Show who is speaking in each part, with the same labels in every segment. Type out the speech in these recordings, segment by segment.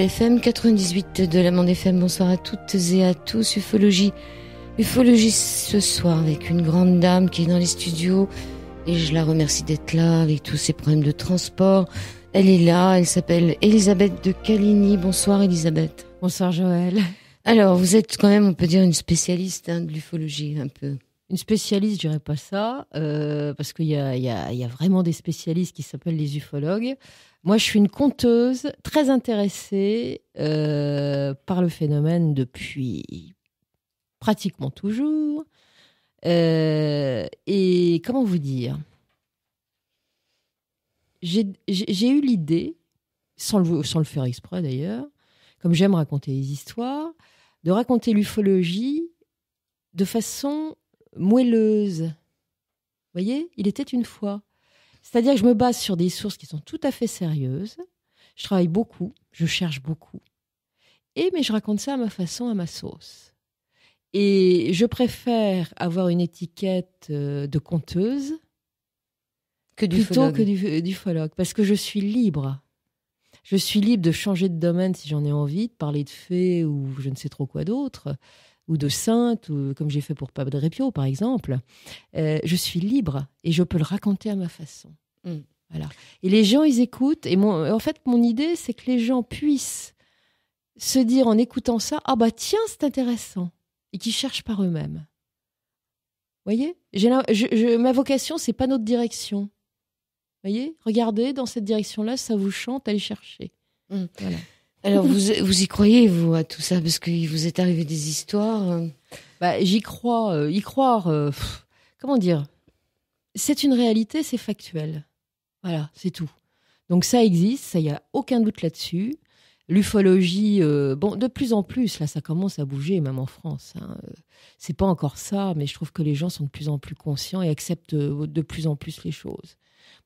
Speaker 1: FM 98 de l'Amande FM. Bonsoir à toutes et à tous. Ufologie. Ufologie ce soir avec une grande dame qui est dans les studios et je la remercie d'être là avec tous ses problèmes de transport. Elle est là, elle s'appelle Elisabeth de Caligny. Bonsoir Elisabeth. Bonsoir Joël. Alors, vous êtes quand même, on peut dire, une spécialiste hein, de l'ufologie un peu une spécialiste, je dirais pas ça,
Speaker 2: euh, parce qu'il y, y, a, vraiment des spécialistes qui s'appellent les ufologues. Moi, je suis une conteuse très intéressée euh, par le phénomène depuis pratiquement toujours. Euh, et comment vous dire J'ai eu l'idée, sans sans le faire exprès d'ailleurs, comme j'aime raconter les histoires, de raconter l'ufologie de façon moelleuse. Vous voyez, il était une fois. C'est-à-dire que je me base sur des sources qui sont tout à fait sérieuses. Je travaille beaucoup, je cherche beaucoup. Et mais je raconte ça à ma façon, à ma sauce. Et je préfère avoir une étiquette euh, de conteuse que du plutôt que du, euh, du parce que je suis libre. Je suis libre de changer de domaine si j'en ai envie, de parler de fées ou je ne sais trop quoi d'autre ou de sainte, ou comme j'ai fait pour Pape de Répio, par exemple, euh, je suis libre et je peux le raconter à ma façon. Mm. Et les gens, ils écoutent. Et en fait, mon idée, c'est que les gens puissent se dire en écoutant ça, ah bah tiens, c'est intéressant, et qu'ils cherchent par eux-mêmes. Voyez, j'ai ma vocation, c'est pas notre direction. Voyez, regardez dans cette direction-là, ça vous chante, allez chercher. Mm. Voilà. Alors vous, vous y
Speaker 1: croyez, vous, à tout ça, parce qu'il vous est arrivé des histoires euh. bah, J'y crois, euh, y croire, euh, comment dire
Speaker 2: C'est une réalité, c'est factuel. Voilà, c'est tout. Donc ça existe, ça, il a aucun doute là-dessus. L'ufologie, bon, de plus en plus, là, ça commence à bouger, même en France. Hein, c'est pas encore ça, mais je trouve que les gens sont de plus en plus conscients et acceptent de plus en plus les choses.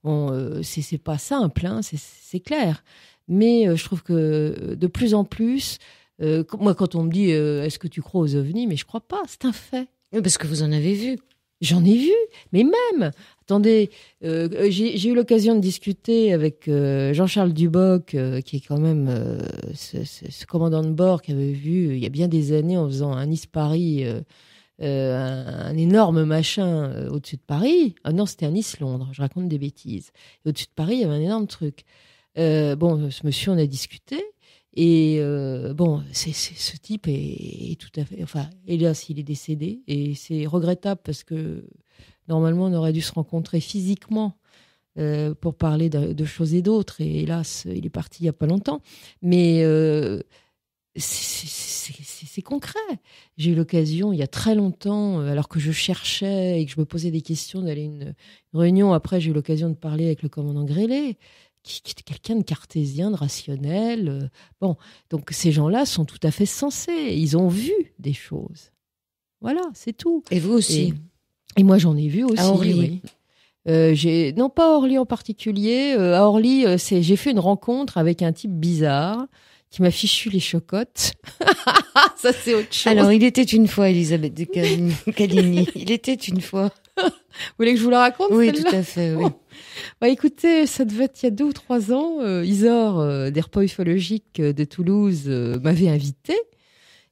Speaker 2: Bon, euh, c'est pas simple, hein, c'est clair. Mais euh, je trouve que euh, de plus en plus, euh, moi, quand on me dit est-ce que tu crois aux ovnis, mais je crois pas, c'est un fait. parce que vous en avez vu. J'en ai vu, mais même. Attendez, j'ai eu l'occasion de discuter avec Jean-Charles Duboc, qui est quand même ce, commandant de bord qui avait vu il y a bien des années en faisant un Nice Paris, un, énorme machin au-dessus de Paris. Ah non, c'était un Nice Londres. Je raconte des bêtises. Au-dessus de Paris, il y avait un énorme truc. Euh, bon, ce monsieur, on a discuté. Et euh, bon, c'est, ce type est, tout à fait. Enfin, hélas, il est décédé. Et c'est regrettable parce que normalement, on aurait dû se rencontrer physiquement euh, pour parler de, choses et d'autres. Et hélas, il est parti il n'y a pas longtemps. Mais c'est concret. J'ai eu l'occasion, il y a très longtemps, alors que je cherchais et que je me posais des questions d'aller à une, réunion, après j'ai eu l'occasion de parler avec le commandant Grélé qui, était quelqu'un de cartésien, de rationnel. Euh, bon, donc ces gens-là sont tout à fait sensés. Ils ont vu des choses. Voilà, c'est tout. Et vous aussi. Et, moi, j'en ai vu aussi. À Orly. Euh, j'ai non pas Orly en particulier. Euh, à Orly, c'est j'ai fait une rencontre avec un type bizarre qui m'a fichu les chocottes. Ça, c'est autre chose. Alors, il était une fois, Elisabeth de Caligny. il était une fois vous voulez que je vous la raconte Oui, tout à fait. Oui. Bah, écoutez, ça devait être il y a deux ou trois ans. Euh, Isor, euh, des repas ufologiques euh, de Toulouse, m'avait invité.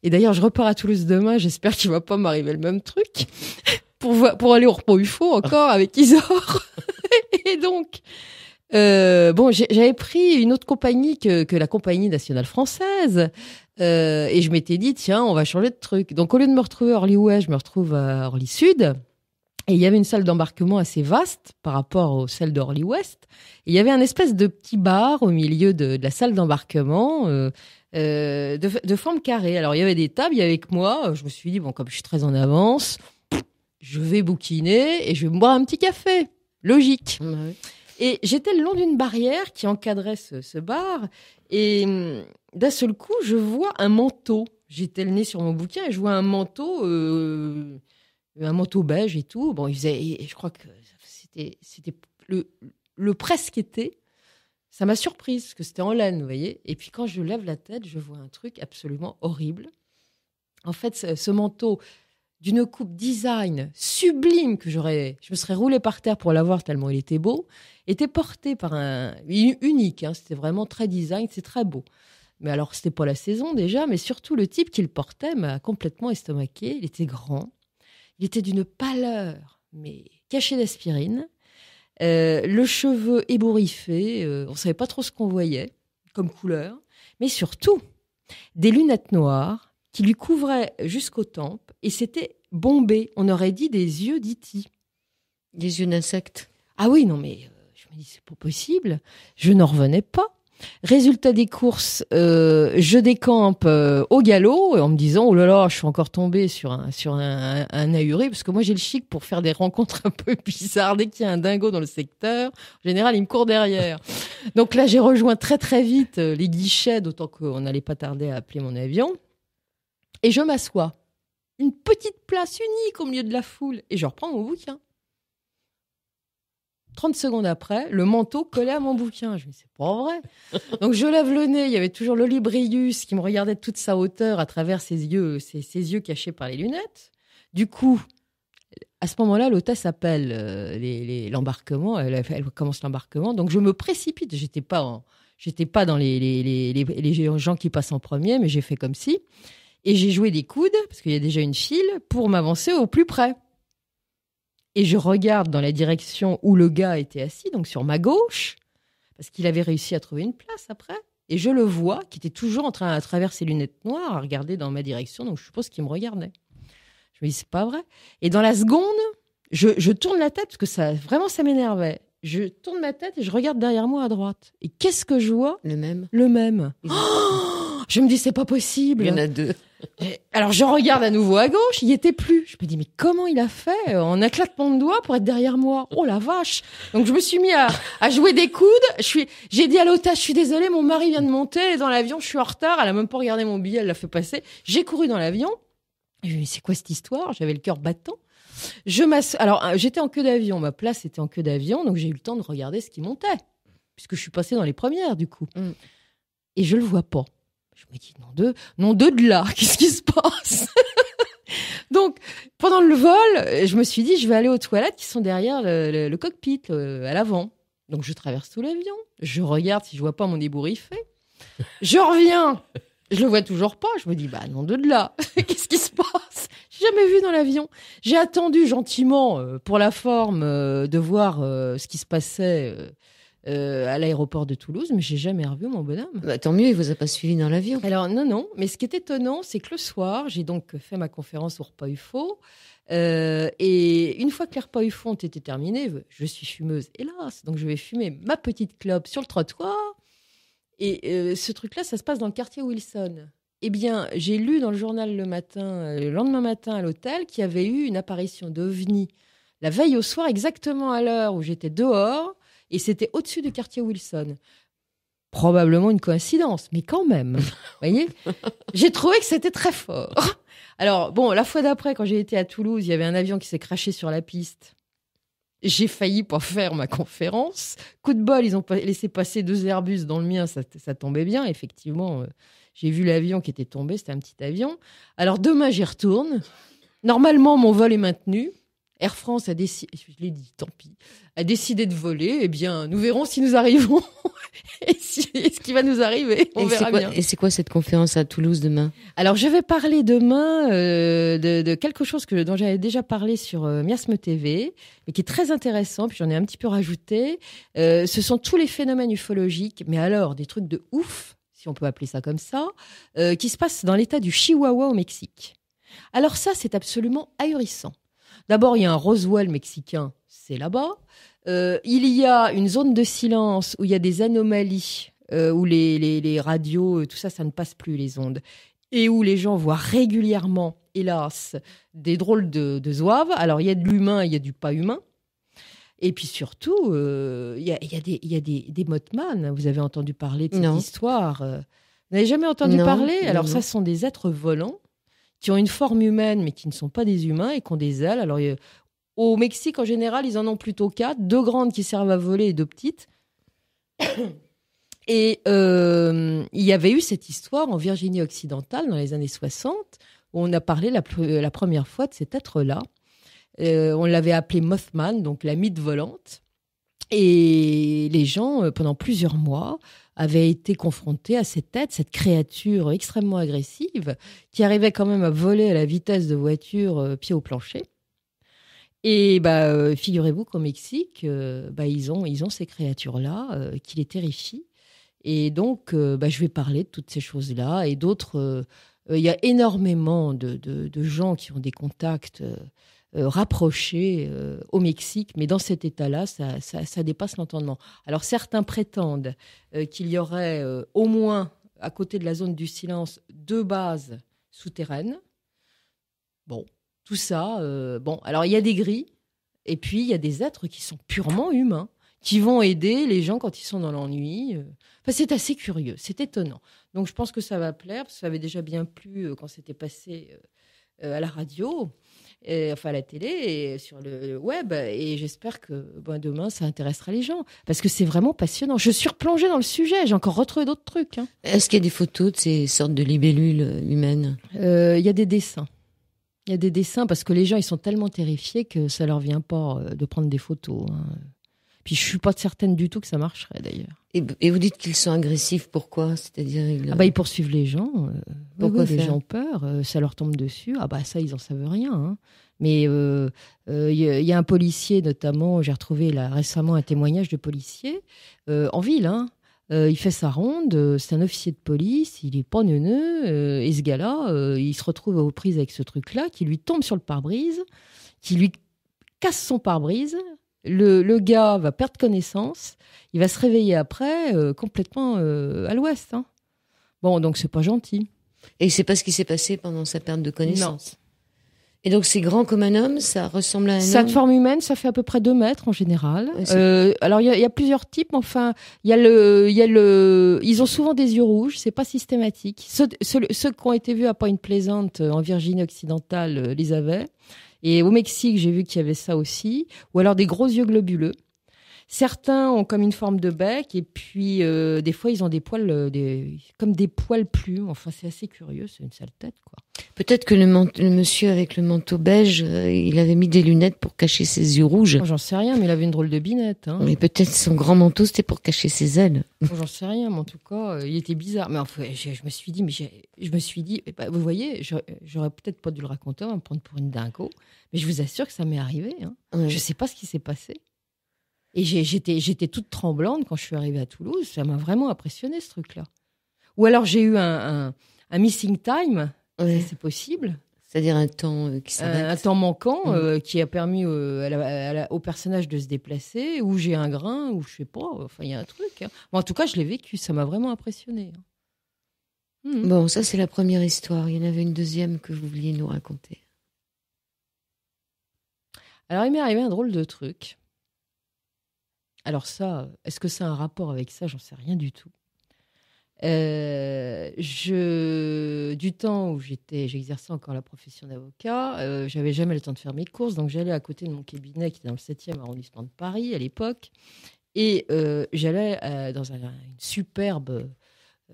Speaker 2: Et d'ailleurs, je repars à Toulouse demain. J'espère qu'il ne va pas m'arriver le même truc pour, pour aller au repos UFO encore avec Isor. et donc, bon, j'avais pris une autre compagnie que, que la compagnie nationale française. et je m'étais dit, tiens, on va changer de truc. Donc, au lieu de me retrouver à Orly Ouest, je me retrouve à Orly Sud. Et il y avait une salle d'embarquement assez vaste par rapport aux salles d'Orly West. il y avait un espèce de petit bar au milieu de, la salle d'embarquement euh, euh, de, forme carrée. Alors il y avait des tables, il y avait moi. Je me suis dit, bon, comme je suis très en avance, je vais bouquiner et je vais me boire un petit café. Logique. Ah bah et j'étais le long d'une barrière qui encadrait ce, bar. Et hum, d'un seul coup, je vois un manteau. J'étais le nez sur mon bouquin et je vois un manteau. Euh, un manteau beige et tout. Bon, il faisait, je crois que c'était, c'était le, le presque été. Ça m'a surprise, que c'était en laine, vous voyez. Et puis quand je lève la tête, je vois un truc absolument horrible. En fait, ce, manteau d'une coupe design sublime que j'aurais, je me serais roulé par terre pour l'avoir tellement il était beau, était porté par un unique. Hein. c'était vraiment très design, c'est très beau. Mais alors, c'était pas la saison déjà, mais surtout le type qu'il portait m'a complètement estomaqué. Il était grand, il était d'une pâleur, mais cachée d'aspirine. Euh, le cheveu ébouriffé, euh, on ne savait pas trop ce qu'on voyait comme couleur, mais surtout des lunettes noires qui lui couvraient jusqu'aux tempes et c'était bombé, on aurait dit des yeux d'Iti.
Speaker 1: Des yeux d'insectes. Ah oui, non mais euh, je me
Speaker 2: dis c'est pas possible, je n'en revenais pas. Résultat des courses, euh, je décampe euh, au galop en me disant oh là là, je suis encore tombé sur un sur un, un ahuré parce que moi j'ai le chic pour faire des rencontres un peu bizarres dès qu'il y a un dingo dans le secteur. En général, il me court derrière. Donc là, j'ai rejoint très très vite euh, les guichets, d'autant qu'on n'allait pas tarder à appeler mon avion. Et je m'assois, une petite place unique au milieu de la foule, et je reprends mon bouquin. 30 secondes après, le manteau collé à mon bouquin. Je me dis, c'est pas vrai. Donc je lève le nez, il y avait toujours le qui me regardait de toute sa hauteur à travers ses yeux, ses, yeux cachés par les lunettes. Du coup, à ce moment-là, l'hôtesse appelle euh, l'embarquement, elle, commence l'embarquement, donc je me précipite, j'étais pas pas dans les, les, gens qui passent en premier, mais j'ai fait comme si. Et j'ai joué des coudes, parce qu'il y a déjà une file, pour m'avancer au plus près et je regarde dans la direction où le gars était assis, donc sur ma gauche, parce qu'il avait réussi à trouver une place après. Et je le vois, qui était toujours en train, à travers ses lunettes noires, à regarder dans ma direction. Donc je suppose qu'il me regardait. Je me dis, c'est pas vrai. Et dans la seconde, je, tourne la tête, parce que ça, vraiment, ça m'énervait. Je tourne ma tête et je regarde derrière moi à droite. Et qu'est-ce que je vois Le même. Le même. je me dis, c'est pas possible. Il y en a deux. Alors je regarde à nouveau à gauche, il était plus. Je me dis mais comment il a fait en éclatement de doigts pour être derrière moi Oh la vache Donc je me suis mis à, jouer des coudes. Je suis, j'ai dit à l'otage, ah, je suis désolée, mon mari vient de monter dans l'avion, je suis en retard. Elle a même pas regardé mon billet, elle l'a fait passer. J'ai couru dans l'avion. c'est quoi cette histoire J'avais le cœur battant. Je Alors euh, j'étais en queue d'avion, ma place était en queue d'avion, donc j'ai eu le temps de regarder ce qui montait, puisque je suis passée dans les premières du coup. Mm. Et je le vois pas. Je me dis, Non, de, de là, qu'est-ce qui se passe Donc, pendant le vol, je me suis dit, je vais aller aux toilettes qui sont derrière le, cockpit, à l'avant. Donc, je traverse tout l'avion. Je regarde si je vois pas mon ébouriffé. Je reviens. Je le vois toujours pas. Je me dis, bah non, de là. Qu'est-ce qui se passe J'ai jamais vu dans l'avion. J'ai attendu gentiment, euh, pour la forme, euh, de voir euh, ce qui se passait euh, à l'aéroport de Toulouse, mais j'ai jamais revu mon bonhomme. Bah, tant mieux, il vous a pas suivi dans l'avion. Alors non, non. Mais ce qui est étonnant, c'est que le soir, j'ai donc fait ma conférence au repas UFO. Euh, et une fois que les repas UFO était terminé, je suis fumeuse, hélas. Donc je vais fumer ma petite clope sur le trottoir. Et euh, ce truc-là, ça se passe dans le quartier Wilson. Eh bien, j'ai lu dans le journal le matin, le lendemain matin à l'hôtel, qu'il y avait eu une apparition d'OVNI. La veille au soir, exactement à l'heure où j'étais dehors, et c'était au-dessus du quartier Wilson. Probablement une coïncidence, mais quand même. voyez J'ai trouvé que c'était très fort. Alors, bon, la fois d'après, quand j'ai été à Toulouse, il y avait un avion qui s'est craché sur la piste. J'ai failli pas faire ma conférence. Coup de bol, ils ont laissé passer deux Airbus dans le mien, ça, tombait bien, effectivement. Euh, j'ai vu l'avion qui était tombé, c'était un petit avion. Alors demain, j'y retourne. Normalement, mon vol est maintenu. Air France a décidé, dit, tant pis, a décidé de voler, eh bien, nous verrons si nous arrivons et, ce qui va nous arriver. On et verra Et c'est
Speaker 1: quoi cette conférence à Toulouse demain
Speaker 2: Alors, je vais parler demain euh, de, quelque chose que, dont j'avais déjà parlé sur euh, Miasme TV, mais qui est très intéressant, puis j'en ai un petit peu rajouté. Euh, ce sont tous les phénomènes ufologiques, mais alors, des trucs de ouf, si on peut appeler ça comme ça, qui se passent dans l'état du Chihuahua au Mexique. Alors ça, c'est absolument ahurissant. D'abord, il y a un Roswell mexicain, c'est là-bas. Euh, il y a une zone de silence où il y a des anomalies, euh, où les, radios, euh, tout ça, ça ne passe plus, les ondes. Et où les gens voient régulièrement, hélas, des drôles de, de zouaves. Alors, il y a de l'humain, il y a du pas humain. Et puis surtout, il y, a, des, y Vous avez entendu parler de cette histoire. Vous n'avez jamais entendu parler Alors, ça sont des êtres volants qui ont une forme humaine, mais qui ne sont pas des humains et qui ont des ailes. Alors, au Mexique, en général, ils en ont plutôt quatre deux grandes qui servent à voler et deux petites. Et euh, il y avait eu cette histoire en Virginie occidentale dans les années 60 où on a parlé la, première fois de cet être-là. Euh, on l'avait appelé Mothman, donc la mythe volante. Et les gens, euh, pendant plusieurs mois, avaient été confrontés à cette tête, cette créature extrêmement agressive, qui arrivait quand même à voler à la vitesse de voiture euh, pied au plancher. Et bah, euh, figurez-vous qu'au Mexique, bah, ils, ont, ils ont ces créatures-là qui les terrifient. Et donc, bah, je vais parler de toutes ces choses-là et d'autres. Il y a énormément de, de, gens qui ont des contacts euh, rapprochés euh, au Mexique, mais dans cet état-là, ça, dépasse l'entendement. Alors certains prétendent euh, qu'il y aurait au moins, à côté de la zone du silence, deux bases souterraines. Bon, tout ça, bon, alors il y a des gris, et puis il y a des êtres qui sont purement humains qui vont aider les gens quand ils sont dans l'ennui. c'est assez curieux, c'est étonnant. Donc je pense que ça va plaire, parce que ça avait déjà bien plu quand c'était passé à la radio. Euh, enfin à la télé et sur le web. Et j'espère que ben, demain, ça intéressera les gens. Parce que c'est vraiment passionnant. Je suis replongée dans le sujet. J'ai encore retrouvé d'autres trucs. Hein. Est-ce qu'il y a des photos de ces sortes de libellules humaines euh, Il y a des dessins. Il y a des dessins parce que les gens, ils sont tellement terrifiés que ça leur vient pas euh, de prendre des
Speaker 1: photos. Hein. Puis je suis pas certaine du tout que ça marcherait d'ailleurs. Et, vous dites qu'ils sont agressifs, pourquoi C'est-à-dire ils... Ah bah ils
Speaker 2: poursuivent les gens. Euh, pourquoi les gens ont
Speaker 1: peur euh,
Speaker 2: Ça leur tombe dessus. Ah bah ça ils en savent rien. Hein. Mais euh, il y, a un policier notamment. J'ai retrouvé là récemment un témoignage de policier en ville. Hein. il fait sa ronde, c'est un officier de police, il est pas neuneux, et ce gars-là, il se retrouve aux prises avec ce truc-là, qui lui tombe sur le pare-brise, qui lui casse son pare-brise, le, gars va perdre connaissance, il va se réveiller après euh, complètement euh, à l'ouest. Hein.
Speaker 1: Bon, donc c'est pas gentil. Et c'est pas ce qui s'est passé pendant sa perte de connaissance. Et donc c'est grand comme un homme, ça ressemble à un ça forme
Speaker 2: humaine, ça fait à peu près deux mètres en général. Euh, alors il y, a plusieurs types, enfin il y a le, le, ils ont souvent des yeux rouges, c'est pas systématique. Ceux, ceux qui ont été vus à Point Pleasant en Virginie occidentale les avaient. Et au Mexique, j'ai vu qu'il y avait ça aussi. Ou alors des gros yeux globuleux. Certains ont comme une forme de bec et puis euh, des fois ils ont des poils, euh, des... comme des poils plus. Enfin, c'est assez curieux, c'est une sale tête quoi.
Speaker 1: Peut-être que le, monsieur avec le manteau beige, euh, il avait mis des lunettes pour cacher ses yeux rouges. J'en sais rien,
Speaker 2: mais il avait une drôle de binette. Hein. Mais
Speaker 1: peut-être son grand manteau, c'était pour cacher ses ailes.
Speaker 2: J'en sais rien, mais en tout cas, euh, il était bizarre. Mais enfin, je, me suis dit, mais je me suis dit, eh ben, vous voyez, j'aurais peut-être pas dû le raconter, on va me prendre pour une dingo. Mais je vous assure que ça m'est arrivé. Hein. Je ne sais pas ce qui s'est passé. Et j'étais, j'étais toute tremblante quand je suis arrivée à Toulouse. Ça m'a vraiment impressionné ce truc-là. Ou alors j'ai eu un missing time c'est possible. C'est-à-dire un temps euh, euh, Un temps manquant mhm. euh, qui a permis au personnage de se déplacer, ou j'ai un grain, ou je sais pas, enfin il y a un truc. Hein. en tout cas, je l'ai vécu, ça m'a vraiment impressionné. Hein.
Speaker 1: Mhm. Bon, ça c'est la première histoire. Il y en avait une deuxième que vous vouliez nous raconter.
Speaker 2: Alors il m'est arrivé un drôle de truc. Alors ça, est-ce que ça a un rapport avec ça J'en sais rien du tout. Euh, je, du temps où j'étais, j'exerçais encore la profession d'avocat, euh, j'avais jamais le temps de faire mes courses, donc j'allais à côté de mon cabinet qui était dans le 7e arrondissement de Paris à l'époque, et euh, j'allais dans un, superbe,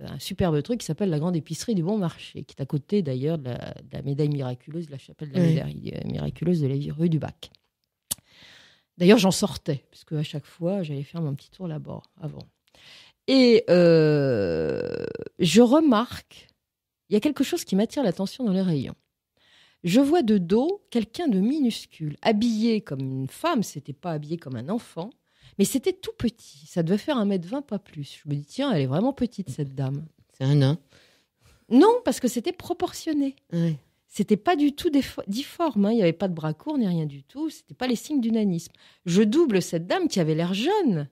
Speaker 2: un superbe truc qui s'appelle la Grande Épicerie du Bon Marché, qui est à côté d'ailleurs de, la médaille miraculeuse, de la chapelle de la médaille miraculeuse de la rue du Bac. D'ailleurs, j'en sortais, parce à chaque fois, j'allais faire mon petit tour là-bas avant. Et euh, je remarque, il y a quelque chose qui m'attire l'attention dans les rayons. Je vois de dos quelqu'un de minuscule, habillé comme une femme, c'était pas habillé comme un enfant, mais c'était tout petit. Ça devait faire 1m20, pas plus. Je me dis, tiens, elle est vraiment petite, cette dame. C'est un nain Non, parce que c'était proportionné. C'était pas du tout difforme. Hein. Il n'y avait pas de bras courts ni rien du tout. C'était pas les signes du nanisme. Je double cette dame qui avait l'air jeune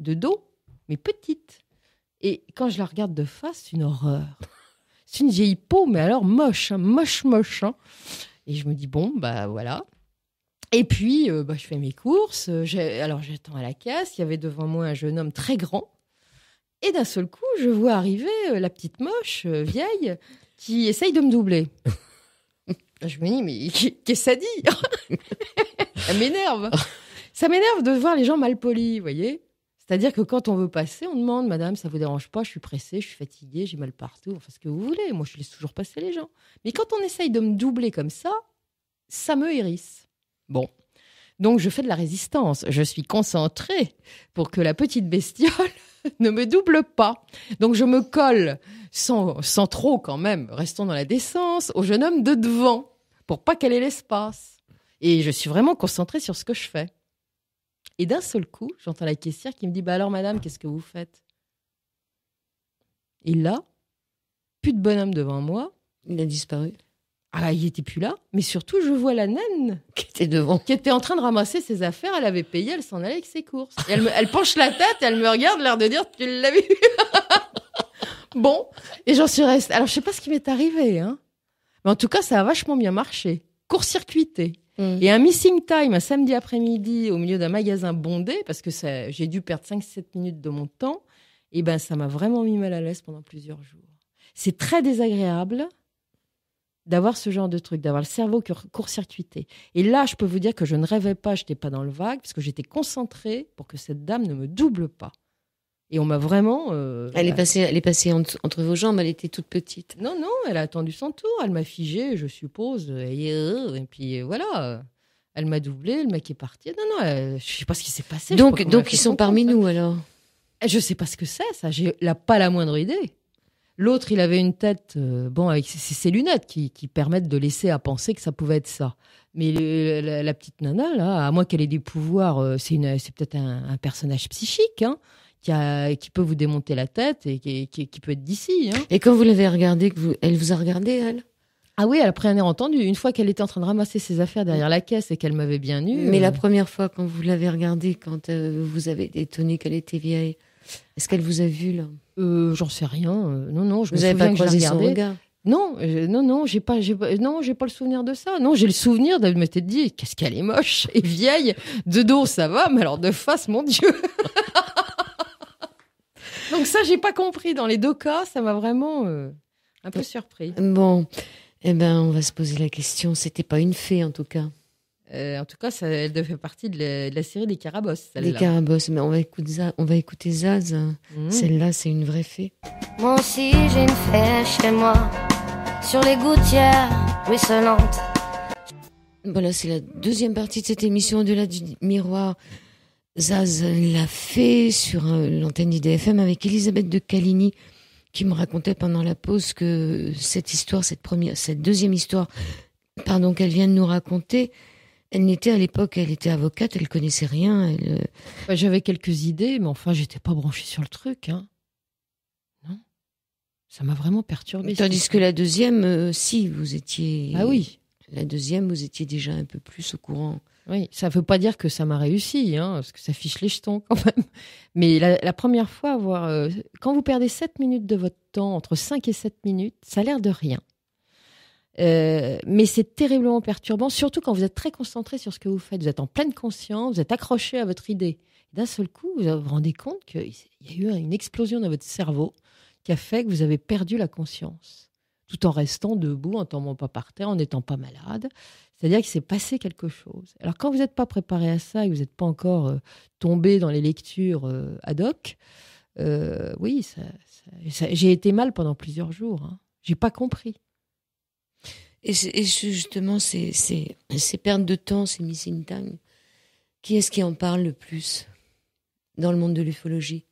Speaker 2: de dos mais petite. Et quand je la regarde de face, c'est une horreur. C'est une vieille peau, mais alors moche, hein, moche, moche. Hein. Et je me dis, bon, bah voilà. Et puis, euh, bah, je fais mes courses. Euh, alors, j'attends à la caisse. Il y avait devant moi un jeune homme très grand. Et d'un seul coup, je vois arriver euh, la petite moche vieille qui essaye de me doubler. je me dis, mais qu'est-ce que ça dit Ça m'énerve. Ça m'énerve de voir les gens mal polis, vous voyez c'est-à-dire que quand on veut passer, on demande Madame, ça vous dérange pas Je suis pressée, je suis fatiguée, j'ai mal partout. Enfin, ce que vous voulez. Moi, je laisse toujours passer les gens. Mais quand on essaye de me doubler comme ça, ça me hérisse. Bon. Donc, je fais de la résistance. Je suis concentrée pour que la petite bestiole ne me double pas. Donc je me colle, sans, trop quand même, restons dans la décence, au jeune homme de devant, pour pas qu'elle ait l'espace. Et je suis vraiment concentrée sur ce que je fais. Et d'un seul coup, j'entends la caissière qui me dit Bah alors, madame, qu'est-ce que vous faites Et là, plus de bonhomme devant moi. Il a disparu. Ah, il n'était plus là. Mais surtout, je vois la naine. Qui était devant. Qui était en train de ramasser ses affaires. Elle avait payé, elle s'en allait avec ses courses. elle, penche la tête, elle me regarde, l'air de dire Tu l'as vu Bon. Et j'en suis restée. Alors, je sais pas ce qui m'est arrivé, hein. Mais en tout cas, ça a vachement bien marché. Court-circuité. Mm. Et un missing time, un samedi après-midi, au milieu d'un magasin bondé, parce que j'ai dû perdre 5-7 minutes de mon temps, et eh ben ça m'a vraiment mis mal à l'aise pendant plusieurs jours. C'est très désagréable d'avoir ce genre de truc, d'avoir le cerveau court-circuité. Et là, je peux vous dire que je ne rêvais pas, je n'étais pas dans le vague, parce que j'étais concentrée pour que cette dame ne me double pas. Et on m'a vraiment. Euh, elle, est bah, passée, elle est passée entre, vos jambes, elle était toute petite. Non, non, elle a attendu son tour, elle m'a figée, je suppose. Et, euh, puis euh, voilà. Elle m'a doublé, le mec est parti. Non, non, je je sais pas ce qui s'est passé. Donc, donc ils sont parmi nous alors eh, Je ne sais pas ce que c'est, ça. J'ai pas la moindre idée. L'autre, il avait une tête, bon, avec ses, lunettes qui, qui, permettent de laisser à penser que ça pouvait être ça. Mais la, petite nana, là, à moins qu'elle ait des pouvoirs, c'est peut-être un, un, personnage psychique, hein qui, peut vous démonter la tête et qui, peut être d'ici. Hein. Et quand vous l'avez regardée, vous, elle vous a regardé, elle ah oui, après on est
Speaker 1: entendu, une fois qu'elle était en train de ramasser ses affaires derrière
Speaker 2: la caisse et qu'elle m'avait bien eu. Mais la euh,
Speaker 1: première fois, quand vous l'avez regardée, quand euh, vous avez étonné qu'elle était vieille, est-ce qu'elle vous a vu là euh, J'en sais rien. Euh, non, non, je vous me souviens pas croisé que Non, non, non, j'ai pas, j'ai non, j'ai
Speaker 2: pas le souvenir de ça. Non, j'ai le souvenir de m'était dit, qu'est-ce qu'elle est moche et vieille. De dos, ça va, mais alors de face, mon Dieu. Donc ça, j'ai pas compris. Dans les deux cas, ça m'a vraiment euh, un peu surpris.
Speaker 1: Bon, eh ben, on va se poser la question. C'était pas une fée, en tout cas.
Speaker 2: Euh, en tout cas, ça, elle faire partie de la, série des
Speaker 1: Carabosses. Les Carabosses, mais on va écouter, Zaz, on va écouter Zaz. Mhm. Celle-là, c'est une vraie fée. Moi aussi, j'ai une fée chez moi, sur les gouttières ruisselantes. Voilà, c'est la deuxième partie de cette émission au-delà du miroir. Zaz l'a fait sur euh, l'antenne IDFM avec Elisabeth de Caligny qui me racontait pendant la pause que cette histoire, cette première, cette deuxième histoire, pardon, qu'elle vient de nous raconter, elle n'était à l'époque, elle était avocate, elle connaissait rien. Euh, j'avais quelques idées, mais enfin, j'étais pas branchée sur le truc. Hein. Non, ça m'a vraiment perturbée. Tandis que la deuxième, euh, si vous étiez, ah oui, la deuxième, vous étiez déjà un peu plus au courant. Oui, ça ne veut pas dire que ça m'a réussi,
Speaker 2: hein, parce que ça fiche les jetons quand même. Mais la, première fois, euh, quand vous perdez 7 minutes de votre temps, entre 5 et 7 minutes, ça a l'air de rien. Euh, mais c'est terriblement perturbant, surtout quand vous êtes très concentré sur ce que vous faites. Vous êtes en pleine conscience, vous êtes accroché à votre idée. D'un seul coup, vous vous rendez compte qu'il y a eu une explosion dans votre cerveau qui a fait que vous avez perdu la conscience, tout en restant debout, en tombant pas par terre, en n'étant pas malade. C'est-à-dire qu'il s'est passé quelque chose. Alors quand vous n'êtes pas préparé à ça et que vous n'êtes pas encore euh, tombé dans les lectures euh, ad hoc, euh, oui, ça,
Speaker 1: j'ai été mal pendant plusieurs jours. Hein. J'ai pas compris. Et, justement, ces, pertes de temps, ces missing time, qui est-ce qui en parle le plus dans le monde de l'ufologie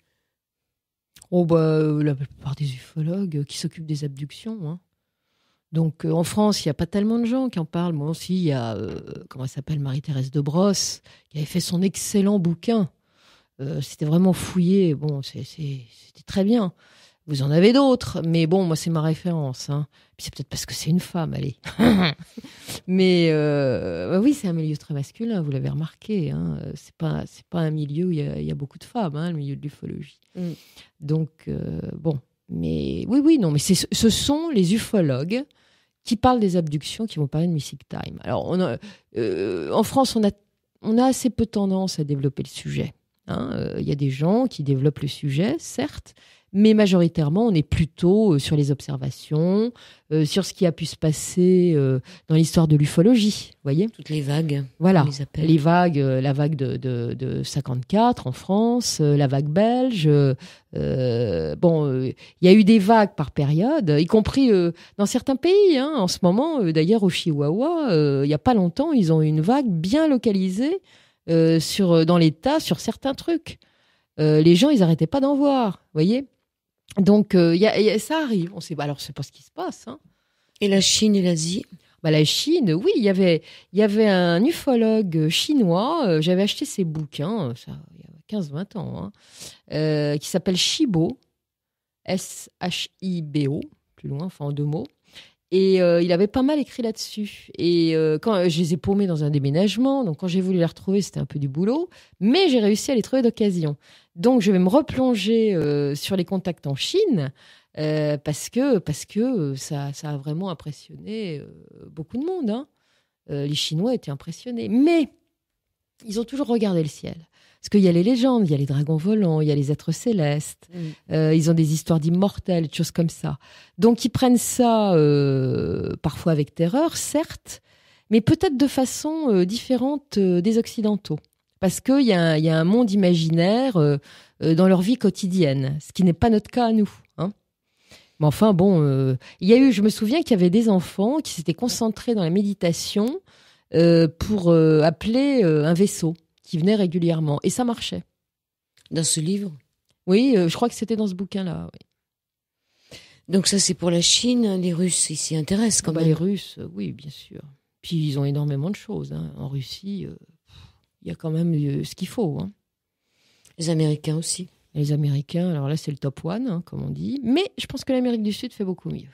Speaker 1: Oh bah la
Speaker 2: plupart des ufologues qui s'occupent des abductions. Hein. Donc euh, en France, il n'y a pas tellement de gens qui en parlent. Moi aussi, il y a, euh, comment s'appelle, Marie-Thérèse de Brosse, qui avait fait son excellent bouquin. Euh, c'était vraiment fouillé. Bon, c'était très bien. Vous en avez d'autres, mais bon, moi, c'est ma référence. Hein. c'est peut-être parce que c'est une femme, allez. mais bah oui, c'est un milieu très masculin, vous l'avez remarqué. Hein. C'est pas, un milieu où il y, a beaucoup de femmes, hein, le milieu de l'ufologie. Mm. Donc, bon. Mais oui, oui, non, mais ce sont les ufologues qui parle des abductions, qui vont parler de Music Time. Alors, on euh, en France, on a, assez peu tendance à développer le sujet. Hein. Euh, il y a des gens qui développent le sujet, certes, mais majoritairement, on est plutôt euh, sur les observations, euh, sur ce qui a pu se passer euh, dans l'histoire de l'ufologie, voyez Toutes les vagues. Voilà, les, vagues, la vague de, de, de, 54 en France, la vague belge. bon, il y a eu des vagues par période, y compris dans certains pays. Hein, en ce moment, d'ailleurs, au Chihuahua, il n'y a pas longtemps, ils ont eu une vague bien localisée sur, dans l'État sur certains trucs. Euh, les gens, ils n'arrêtaient pas d'en voir, voyez donc, euh, ça arrive. On sait, alors, c'est pas ce qui se passe. Hein. Et la Chine et l'Asie bah, la Chine, oui, il y avait, y avait un ufologue euh, chinois, euh, j'avais acheté ses bouquins, ça, il y a 15-20 ans, hein, qui s'appelle Shibo, S-H-I-B-O, plus loin, enfin en deux mots. Et il avait pas mal écrit là-dessus. Et quand je les ai paumés dans un déménagement, donc quand j'ai voulu les retrouver, c'était un peu du boulot, mais j'ai réussi à les trouver d'occasion. Donc, je vais me replonger euh, sur les contacts en Chine euh, parce que, euh, ça, a vraiment impressionné beaucoup de monde. Hein. les Chinois étaient impressionnés. Mais ils ont toujours regardé le ciel. Parce qu'il y a les légendes, il y a les dragons volants, il y a les êtres célestes, mm. ils ont des histoires d'immortels, des choses comme ça. Donc ils prennent ça parfois avec terreur, certes, mais peut-être de façon différente des Occidentaux parce qu'il y, y, a un monde imaginaire euh, euh, dans leur vie quotidienne, ce qui n'est pas notre cas à nous. Hein. Mais enfin, bon, euh, il y a eu, je me souviens qu'il y avait des enfants qui s'étaient concentrés dans la méditation pour appeler un vaisseau qui venait régulièrement,
Speaker 1: et ça marchait. Dans ce livre Oui, je crois que c'était dans ce bouquin-là. Oui. Donc ça, c'est pour la Chine. Les Russes, ils s'y intéressent quand bah, même. Les Russes, oui, bien sûr. Puis ils ont énormément de choses. Hein. En Russie, il y a quand même ce qu'il
Speaker 2: faut. Hein. Les Américains aussi. les Américains, alors là, c'est le top one, hein, comme on dit. Mais je pense que l'Amérique du Sud fait beaucoup mieux.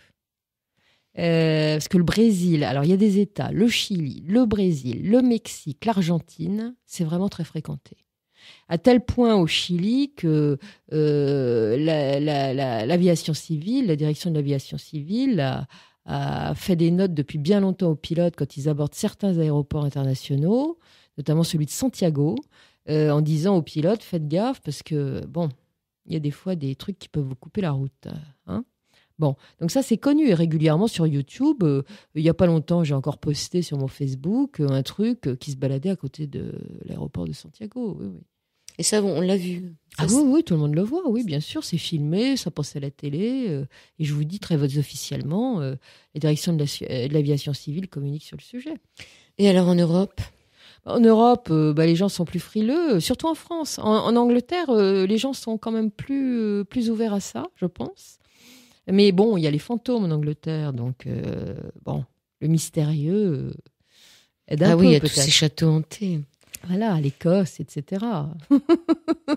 Speaker 2: Euh, parce que le Brésil, alors il y a des États, le Chili, le Brésil, le Mexique, l'Argentine, c'est vraiment très fréquenté. À tel point au Chili que euh, l'aviation civile, la direction de l'aviation civile a, fait des notes depuis bien longtemps aux pilotes quand ils abordent certains aéroports internationaux notamment celui de Santiago, euh, en disant aux pilotes faites gaffe parce que bon, il y a des fois des trucs qui peuvent vous couper la route. Hein bon, donc ça c'est connu et régulièrement sur YouTube. Euh, il n'y a pas longtemps, j'ai encore posté sur mon Facebook euh, un truc qui se baladait à côté de l'aéroport de Santiago. Oui, Et ça,
Speaker 1: on l'a vu. ah oui,
Speaker 2: oui, tout le monde le voit, oui, bien sûr, c'est filmé, ça passe à la télé. et je vous dis très officiellement, la direction de l'aviation civile communique sur le sujet. Et alors en Europe en Europe, euh, bah, les gens sont plus frileux, euh, surtout en France. En, Angleterre, euh, les gens sont quand même plus, plus ouverts à ça, je pense. Mais bon, il y a les fantômes en Angleterre, donc bon, le mystérieux aide un ah peu. Ah oui, il y a tous ces châteaux
Speaker 1: hantés. Voilà, l'Écosse, etc. il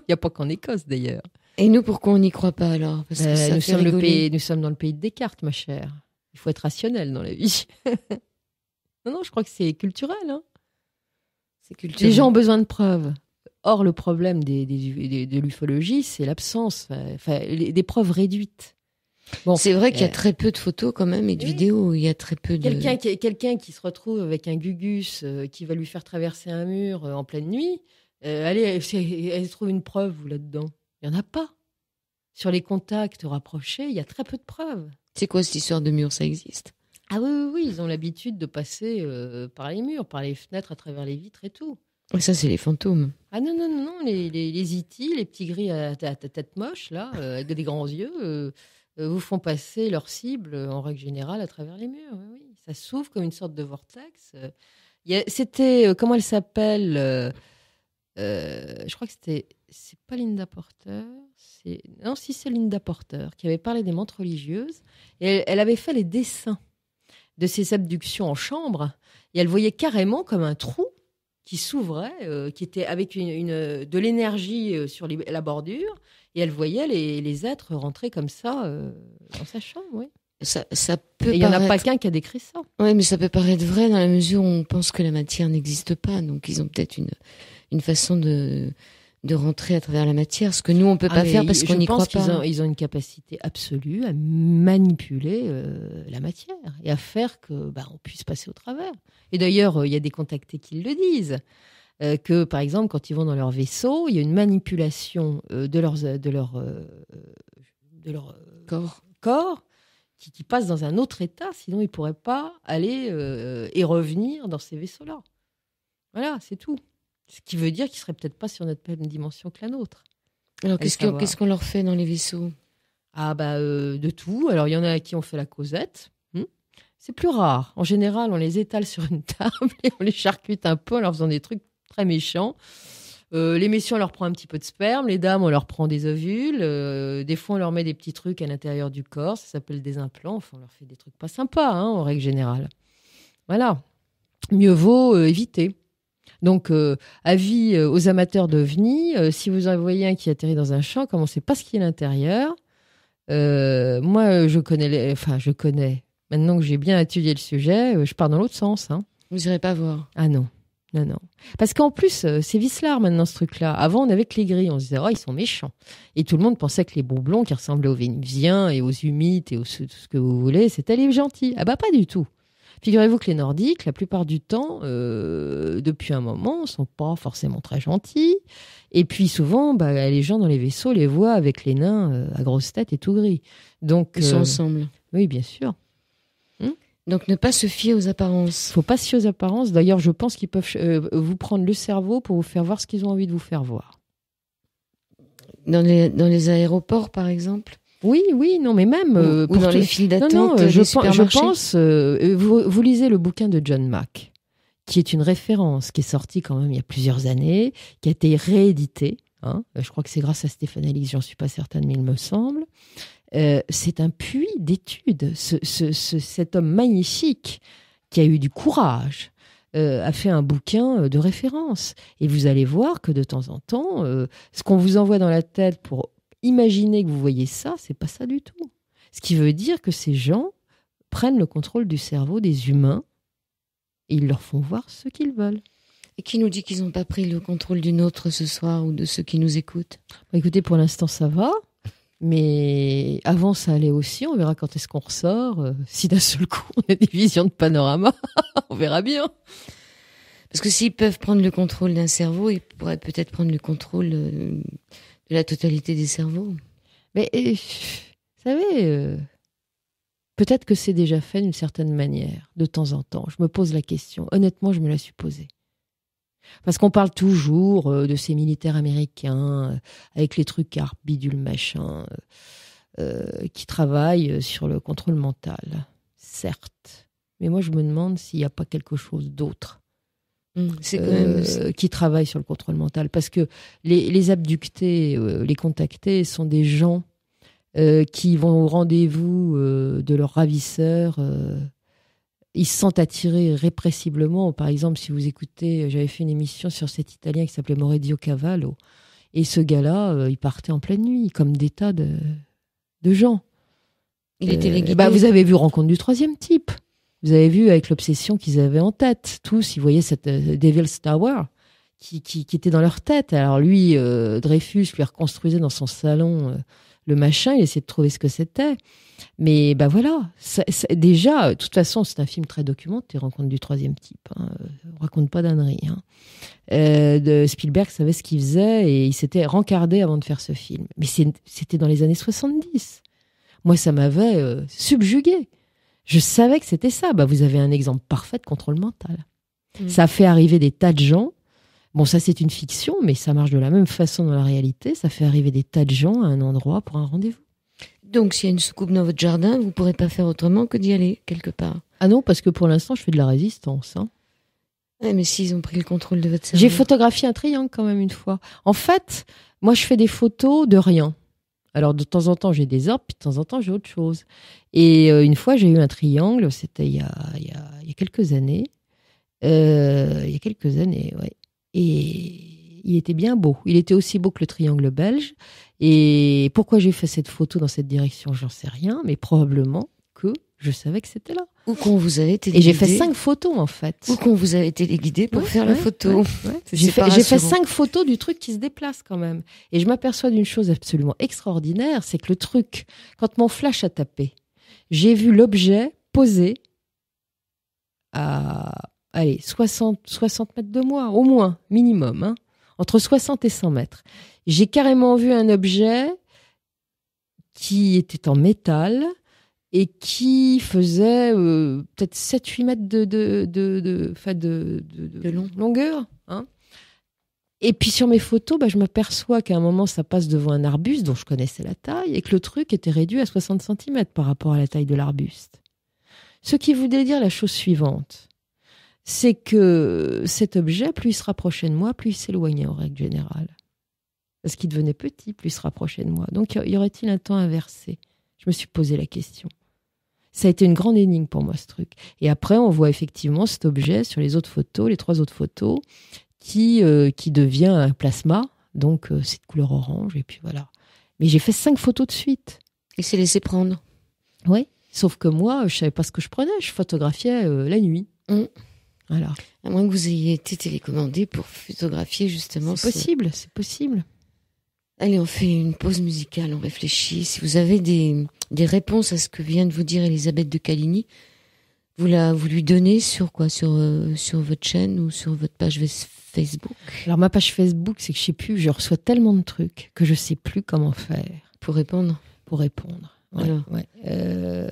Speaker 1: n'y a pas qu'en
Speaker 2: Écosse d'ailleurs.
Speaker 1: Et nous, pourquoi on n'y croit pas alors Parce que nous, sommes le
Speaker 2: nous sommes dans le pays de Descartes, ma chère. Il faut être rationnel dans la vie. non, non, je crois que c'est culturel. Hein les gens ont besoin de preuves. Or, le problème des, de l'ufologie, c'est l'absence, euh, des preuves réduites.
Speaker 1: Bon, c'est vrai qu'il y a euh, très peu de photos quand même et de vidéos. Il y a très peu de
Speaker 2: quelqu'un qui, se retrouve avec un gugus euh, qui va lui faire traverser un mur en pleine nuit. allez, elle, trouve une preuve là-dedans. Il y en a pas. Sur les contacts rapprochés, il y a très peu de preuves.
Speaker 1: C'est quoi cette histoire de mur Ça existe
Speaker 2: ah oui, ils ont l'habitude de passer euh, par les murs, par les fenêtres, à travers les vitres et tout.
Speaker 1: ça, c'est les fantômes.
Speaker 2: Ah non, non, non, non les, les, les itis, e les petits gris à, tête moche, là, euh, avec des grands yeux, euh, vous font passer leur cible, en règle générale, à travers les murs. Oui, Ça s'ouvre comme une sorte de vortex. C'était, comment elle s'appelle Je crois que c'était c'est pas Linda Porter, c'est non si c'est Linda Porter qui avait parlé des mentes religieuses et elle avait fait les dessins de ses abductions en chambre et elle voyait carrément comme un trou qui s'ouvrait, euh, qui était avec une, de l'énergie euh, sur la bordure, et elle voyait les, êtres rentrer comme ça euh, dans sa chambre.
Speaker 1: Ça, peut. Il n'y en a pas qu'un qui a décrit ça. Oui, mais ça peut paraître vrai dans la mesure où on pense que la matière n'existe pas, donc ils ont peut-être une, une façon de de rentrer à travers la matière, ce que nous on peut ah, pas faire parce qu'on n'y croit pas. Ils
Speaker 2: ont, une capacité absolue à manipuler euh, la matière et à faire que bah, on puisse passer au travers. Et d'ailleurs, euh, il y a des contactés qui le disent. Euh, que par exemple, quand ils vont dans leur vaisseau, il y a une manipulation de leur de leur de leur corps, qui, passe dans un autre état. Sinon, ils pourraient pas aller et revenir dans ces vaisseaux-là. Voilà, c'est tout. Ce qui veut dire qu'ils seraient peut-être pas sur notre même dimension que la nôtre. Alors qu'est-ce
Speaker 1: qu'on leur fait dans les vaisseaux Ah
Speaker 2: bah euh, de tout. Alors il y en a à qui on fait la causette. Hmm. c'est plus rare. En général, on les étale sur une table et on les charcute un peu en leur faisant des trucs très méchants. Euh, les messieurs, on leur prend un petit peu de sperme. Les dames, on leur prend des ovules. Euh, des fois, on leur met des petits trucs à l'intérieur du corps. Ça s'appelle des implants. Enfin, on leur fait des trucs pas sympas, hein, en règle générale. Voilà. Mieux vaut éviter. Donc, euh, avis euh, aux amateurs de euh, si vous en voyez un qui atterrit dans un champ, on sait pas ce qu'il y a à l'intérieur. moi, je connais, enfin, je connais. Maintenant que j'ai bien étudié le sujet, je pars dans l'autre sens. Hein. Vous n'irez pas voir. Ah non. Non, non. Parce qu'en plus, c'est vis-là maintenant ce truc-là. Avant, on avait que les grilles. On se disait, oh, ils sont méchants. Et tout le monde pensait que les boublons qui ressemblaient aux Vénusiens et aux humites et aux tout ce que vous voulez, c'était les gentils. Ah bah pas du tout. Figurez-vous que les Nordiques, la plupart du temps, euh, depuis un moment, sont pas forcément très gentils. Et puis souvent, bah, les gens dans les vaisseaux les voient avec les nains euh, à grosse tête et tout gris. Donc, Ils sont euh, ensemble. Oui, bien sûr. Hmm Donc ne pas se fier aux apparences. faut pas se fier aux apparences. D'ailleurs, je pense qu'ils peuvent vous prendre le cerveau pour vous faire voir ce qu'ils ont envie de vous faire voir.
Speaker 1: dans les aéroports, par exemple oui, oui, non, mais même ou, euh, pour dans les files d'attente. Non, euh, je, pense.
Speaker 2: Euh, vous, lisez le bouquin de John Mack, qui est une référence, qui est sorti quand même il y a plusieurs années, qui a été réédité. Hein. Je crois que c'est grâce à Stéphane Alix, j'en suis pas certaine, mais il me semble. c'est un puits d'études. cet homme magnifique qui a eu du courage, a fait un bouquin de référence. Et vous allez voir que de temps en temps, ce qu'on vous envoie dans la tête pour imaginez que vous voyez ça, c'est pas ça du tout. Ce qui veut dire que ces gens prennent le contrôle du cerveau des humains
Speaker 1: et ils leur font voir ce qu'ils veulent. Et qui nous dit qu'ils n'ont pas pris le contrôle du nôtre ce soir ou de ceux qui nous écoutent bah, Écoutez, pour l'instant, ça va. Mais avant, ça allait aussi. On verra quand est-ce qu'on ressort. Euh, si d'un seul coup, on a des visions de panorama, on verra bien. Parce que s'ils peuvent prendre le contrôle d'un cerveau, ils pourraient peut-être prendre le contrôle euh, la totalité des cerveaux. Mais vous savez,
Speaker 2: euh, peut-être que c'est déjà fait d'une certaine manière, de temps en temps. Je me pose la question. Honnêtement, je me la suis posée. Parce qu'on parle toujours euh, de ces militaires américains euh, avec les trucs arpidules, bidule machin, qui travaillent sur le contrôle mental. Certes. Mais moi, je me demande s'il n'y a pas quelque chose d'autre Mmh, euh, qui travaillent sur le contrôle mental. Parce que les, abductés, euh, les contactés sont des gens euh, qui vont au rendez-vous de leur ravisseur. ils se sentent attirés répressiblement. Par exemple, si vous écoutez, j'avais fait une émission sur cet Italien qui s'appelait Moredio Cavallo. Et ce gars-là, il partait en pleine nuit, comme des tas de, gens.
Speaker 1: Il était bah, vous avez
Speaker 2: vu Rencontre du troisième type. Vous avez vu avec l'obsession qu'ils avaient en tête, tous, ils voyaient cette euh, Devil's Tower qui, était dans leur tête. Alors lui, euh, Dreyfus, lui reconstruisait dans son salon euh, le machin, il essayait de trouver ce que c'était. Mais ben voilà, déjà, de toute façon, c'est un film très documenté, Rencontre du troisième type. Hein, raconte pas d'ânerie. Hein. Spielberg savait ce qu'il faisait et il s'était rencardé avant de faire ce film. Mais c'était dans les années 70. Moi, ça m'avait subjugué. Je savais que c'était ça. Bah, vous avez un exemple parfait de contrôle mental. Mm. Ça fait arriver des tas de gens. Bon, ça, c'est une fiction, mais ça marche de la même façon dans la réalité. Ça fait arriver des tas de gens à un endroit pour un rendez-vous. Donc, s'il y a une soucoupe
Speaker 1: dans votre jardin, vous ne pourrez pas faire autrement que d'y aller, quelque part. Ah non, parce que pour l'instant, je fais de la résistance. Hein. mais s'ils ont pris le contrôle de votre cerveau. J'ai
Speaker 2: photographié un triangle quand même une fois. En fait, moi, je fais des photos de rien. Alors de temps en temps j'ai des orbes, puis de temps en temps j'ai autre chose. Et euh, une fois j'ai eu un triangle, c'était il, y a, quelques années. il y a quelques années, euh, oui. Et il était bien beau. Il était aussi beau que le triangle belge. Et pourquoi j'ai fait cette photo dans cette direction, j'en sais rien, mais probablement je savais que c'était là.
Speaker 1: qu'on vous avait Et j'ai fait cinq photos
Speaker 2: en fait. Ou qu'on vous avait guidé pour faire la photo. j'ai fait, cinq photos du truc qui se déplace quand même. Et je m'aperçois d'une chose absolument extraordinaire, c'est que le truc, quand mon flash a tapé, j'ai vu l'objet posé à allez, 60, 60 mètres de moi, au moins, minimum, hein, entre 60 et 100 mètres. J'ai carrément vu un objet qui était en métal, et qui faisait euh, peut-être 7-8 mètres de, de, longueur. Hein. et puis sur mes photos, bah, je m'aperçois qu'à un moment, ça passe devant un arbuste dont je connaissais la taille et que le truc était réduit à 60 cm par rapport à la taille de l'arbuste. Ce qui voulait dire la chose suivante, c'est que cet objet, plus il se rapprochait de moi, plus il s'éloignait en règle générale. Parce qu'il devenait petit, plus il se rapprochait de moi. Donc y aurait-il un temps inversé Je me suis posé la question. Ça a été une grande énigme pour moi, ce truc. Et après, on voit effectivement cet objet sur les autres photos, les trois autres photos, qui, euh, qui devient un plasma. Donc, cette euh, c'est de couleur orange, et puis voilà. Mais j'ai fait cinq photos de suite. Et c'est laissé prendre. Oui. Sauf que moi, je savais pas ce que je prenais. Je photographiais euh, la nuit.
Speaker 1: Alors. Mm. À moins que vous ayez été télécommandé pour photographier justement. C'est possible, c'est possible. Allez, on fait une pause musicale, on réfléchit. Si vous avez des, réponses à ce que vient de vous dire Elisabeth de Caligny, vous la vous lui donnez sur quoi sur euh, sur votre chaîne ou sur votre page Facebook Alors ma page Facebook, c'est que je sais plus, je reçois tellement de trucs que je sais plus comment faire pour répondre. Pour répondre. Voilà.
Speaker 2: Euh,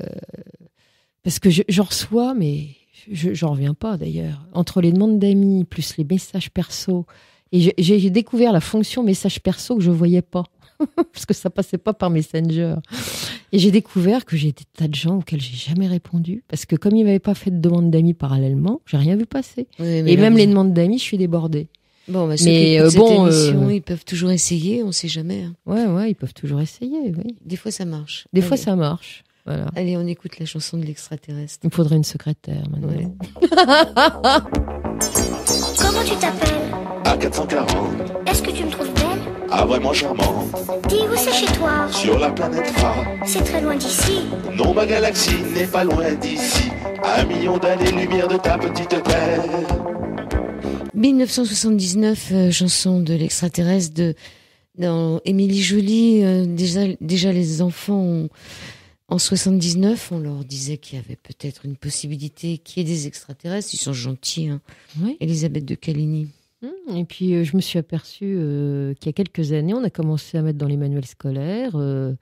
Speaker 2: parce que j'en reçois, mais j'en n'en reviens pas d'ailleurs. Entre les demandes d'amis plus les messages perso et j'ai découvert la fonction message perso que je voyais pas, parce que ça passait pas par Messenger. Et j'ai découvert que j'ai des tas de gens auxquels j'ai jamais répondu, parce que comme ils m'avaient pas fait de demande d'amis parallèlement, j'ai rien vu passer. et même les demandes d'amis, je suis débordée.
Speaker 1: Bon, bah, mais euh, cette euh, ils peuvent toujours essayer, on sait jamais. Hein. Ouais, ouais, ils peuvent toujours essayer. Oui. Des fois, ça marche. Des fois, ça marche. Voilà. Allez, on écoute la chanson de l'extraterrestre. Il faudrait une secrétaire maintenant.
Speaker 2: Comment tu t'appelles 440. Est-ce que tu me trouves belle Ah, vraiment charmant. Dis où c'est chez toi Sur la planète phare. C'est très loin d'ici. Non, ma galaxie
Speaker 1: n'est pas loin d'ici. un million d'années-lumière de ta petite terre. 1979, euh, chanson de l'extraterrestre de dans Émilie Jolie. Euh, déjà, déjà, les enfants en 79, on leur disait qu'il y avait peut-être une possibilité qu'il y ait des extraterrestres. Ils sont gentils, hein. oui. Elisabeth de Caligny. Mmh, et puis, euh, je me suis aperçue euh,
Speaker 2: qu'il y a quelques années, on a commencé à mettre dans les manuels scolaires, euh,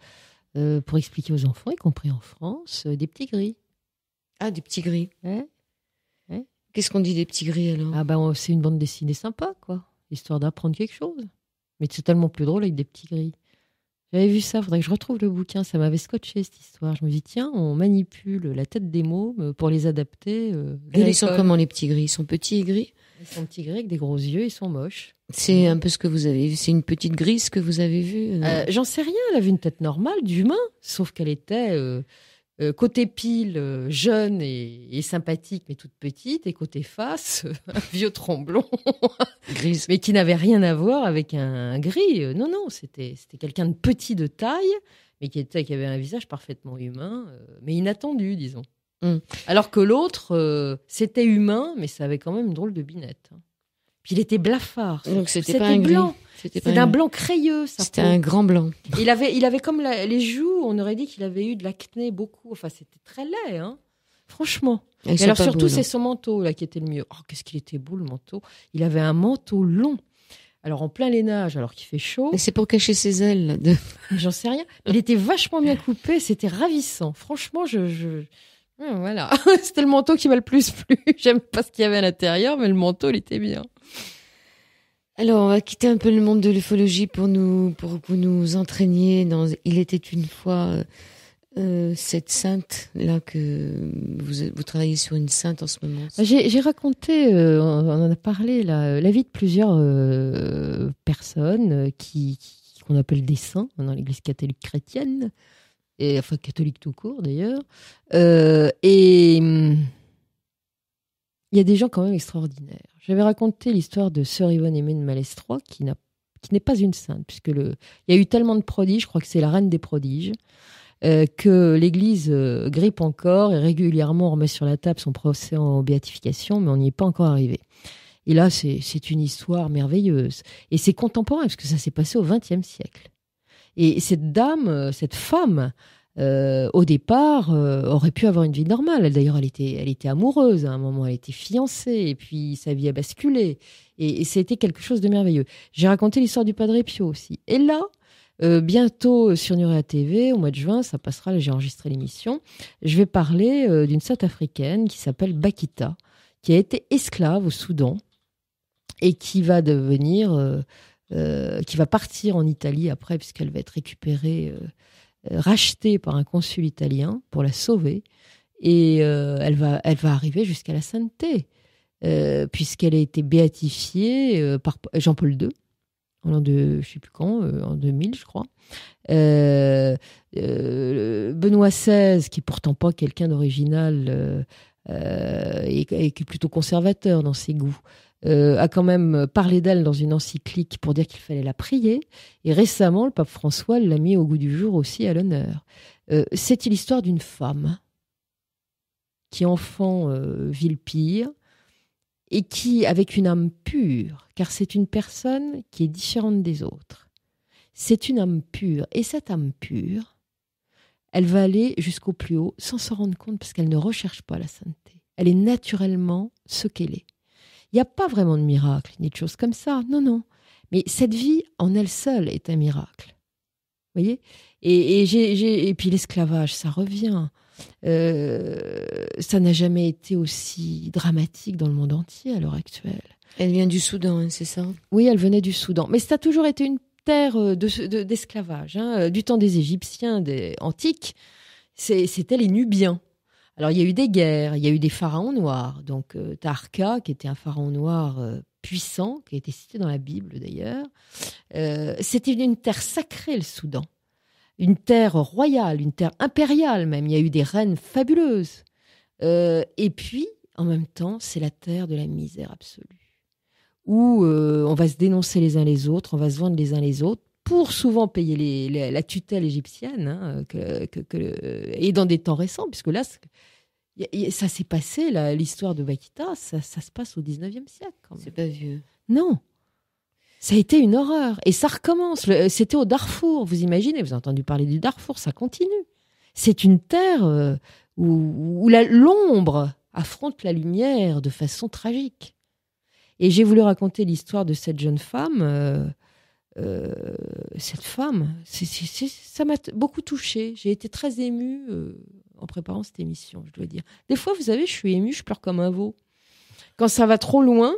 Speaker 2: pour expliquer aux enfants, y compris en France, des petits gris. Ah, des petits gris. Qu'est-ce qu'on dit des petits gris alors Ah, ben c'est une bande dessinée sympa, quoi. Histoire d'apprendre quelque chose. Mais c'est tellement plus drôle avec des petits gris. J'avais vu ça, faudrait que je retrouve le bouquin. Ça m'avait scotché cette histoire. Je me dis, tiens, on manipule la tête des mots pour les adapter. Et ils sont comment les petits
Speaker 1: gris Ils sont petits et gris ils sont petits des gros yeux, ils sont moches. C'est un peu ce que vous avez vu. C'est une petite grise que vous avez vue. Euh euh, j'en sais rien. Elle avait une tête normale d'humain, sauf qu'elle était
Speaker 2: euh, côté pile jeune et, sympathique, mais toute petite, et côté face vieux tromblon, grise, mais qui n'avait rien à voir avec un, un gris. Non, non, c'était c'était quelqu'un de petit de taille, mais qui était qui avait un visage parfaitement humain, mais inattendu, disons. Hum. Alors que l'autre, euh, c'était humain, mais ça avait quand même une drôle de binette. Hein. Puis il était blafard. Donc c'était pas un blanc. C'était un blanc crayeux. C'était un grand blanc. Il avait, il avait comme les joues, on aurait dit qu'il avait eu de l'acné beaucoup. Enfin, c'était très laid, hein franchement. Et alors surtout, hein. c'est son manteau là qui était le mieux. Oh, qu'est-ce qu'il était beau le manteau. Il avait un manteau long. Alors en plein lainage, alors qu'il fait chaud. Mais c'est pour cacher ses ailes. De... J'en sais rien. Il était vachement bien coupé, c'était ravissant. Franchement, je, ah, voilà, c'était le manteau qui m'a le plus plu. J'aime pas ce qu'il y avait à l'intérieur, mais le manteau, il était bien.
Speaker 1: Alors, on va quitter un peu le monde de l'ufologie pour nous pour vous nous entraîner dans Il était une fois euh, euh, cette sainte là que vous travaillez sur une sainte en ce moment. Bah,
Speaker 2: j'ai raconté, euh, on en a parlé la vie de plusieurs personnes qui qu'on appelle des saints dans l'Église catholique chrétienne et enfin catholique tout court d'ailleurs. Euh, et hum, il y a des gens quand même extraordinaires. J'avais raconté l'histoire de Sœur Yvonne Aimée de Malestroit, qui n'a qui n'est pas une sainte, puisque le, il y a eu tellement de prodiges, je crois que c'est la reine des prodiges, euh, que l'Église euh, grippe encore et régulièrement remet sur la table son procès en béatification, mais on n'y est pas encore arrivé. Et là, c'est une histoire merveilleuse. Et c'est contemporain, parce que ça s'est passé au XXe siècle. Et cette dame, cette femme, euh, au départ, euh, aurait pu avoir une vie normale. D'ailleurs, elle était, elle était amoureuse à un moment, elle était fiancée, et puis sa vie a basculé. Et, c'était quelque chose de merveilleux. J'ai raconté l'histoire du Padre Pio aussi. Et là, euh, bientôt sur Nuria TV, au mois de juin, ça passera, j'ai enregistré l'émission, je vais parler d'une sorte africaine qui s'appelle Bakita, qui a été esclave au Soudan et qui va devenir... qui va partir en Italie après, puisqu'elle va être récupérée euh, rachetée par un consul italien pour la sauver. Et euh, elle, va, elle va arriver jusqu'à la sainteté, euh, puisqu'elle a été béatifiée par Jean-Paul II, en l'an de, je sais plus quand, en 2000, je crois. Benoît XVI, qui est pourtant pas quelqu'un d'original et, et, qui est plutôt conservateur dans ses goûts, euh, a quand même parlé d'elle dans une encyclique pour dire qu'il fallait la prier. Et récemment, le pape François l'a mis au goût du jour aussi à l'honneur. Euh, c'est l'histoire d'une femme qui, enfant, euh, pire et qui, avec une âme pure, car c'est une personne qui est différente des autres, c'est une âme pure. Et cette âme pure, elle va aller jusqu'au plus haut sans s'en rendre compte parce qu'elle ne recherche pas la sainteté. Elle est naturellement ce qu'elle est. Il n'y a pas vraiment de miracle, ni de choses comme ça. Non, non. Mais cette vie en elle seule est un miracle. Vous voyez et, et, puis l'esclavage, ça revient. Euh, ça n'a jamais été aussi dramatique dans le monde entier à l'heure actuelle.
Speaker 1: Elle vient du Soudan,
Speaker 2: hein, c'est ça Oui, elle venait du Soudan. Mais ça a toujours été une terre euh, d'esclavage, de, hein. euh, du temps des Égyptiens, des antiques. C'était les Nubiens. Alors, il y a eu des guerres, il y a eu des pharaons noirs. Donc, euh, Tarka, qui était un pharaon noir euh, puissant, qui a été cité dans la Bible d'ailleurs, euh, c'était une terre sacrée, le Soudan. Une terre royale, une terre impériale même. Il y a eu des reines fabuleuses. et puis, en même temps, c'est la terre de la misère absolue où on va se dénoncer les uns les autres, on va se vendre les uns les autres, pour souvent payer la tutelle égyptienne, hein, que, et dans des temps récents, puisque là, ça s'est passé, l'histoire de Bakita, ça, se passe au 19e siècle. C'est pas vieux. Non. Ça a été une horreur. Et ça recommence. C'était au Darfour, vous imaginez, vous avez entendu parler du Darfour, ça continue. C'est une terre euh, où, l'ombre affronte la lumière de façon tragique. Et j'ai voulu raconter l'histoire de cette jeune femme. Euh, euh, cette femme, ça m'a beaucoup touchée. J'ai été très émue euh, en préparant cette émission, je dois dire. Des fois, vous savez, je suis émue, je pleure comme un veau. Quand ça va trop loin,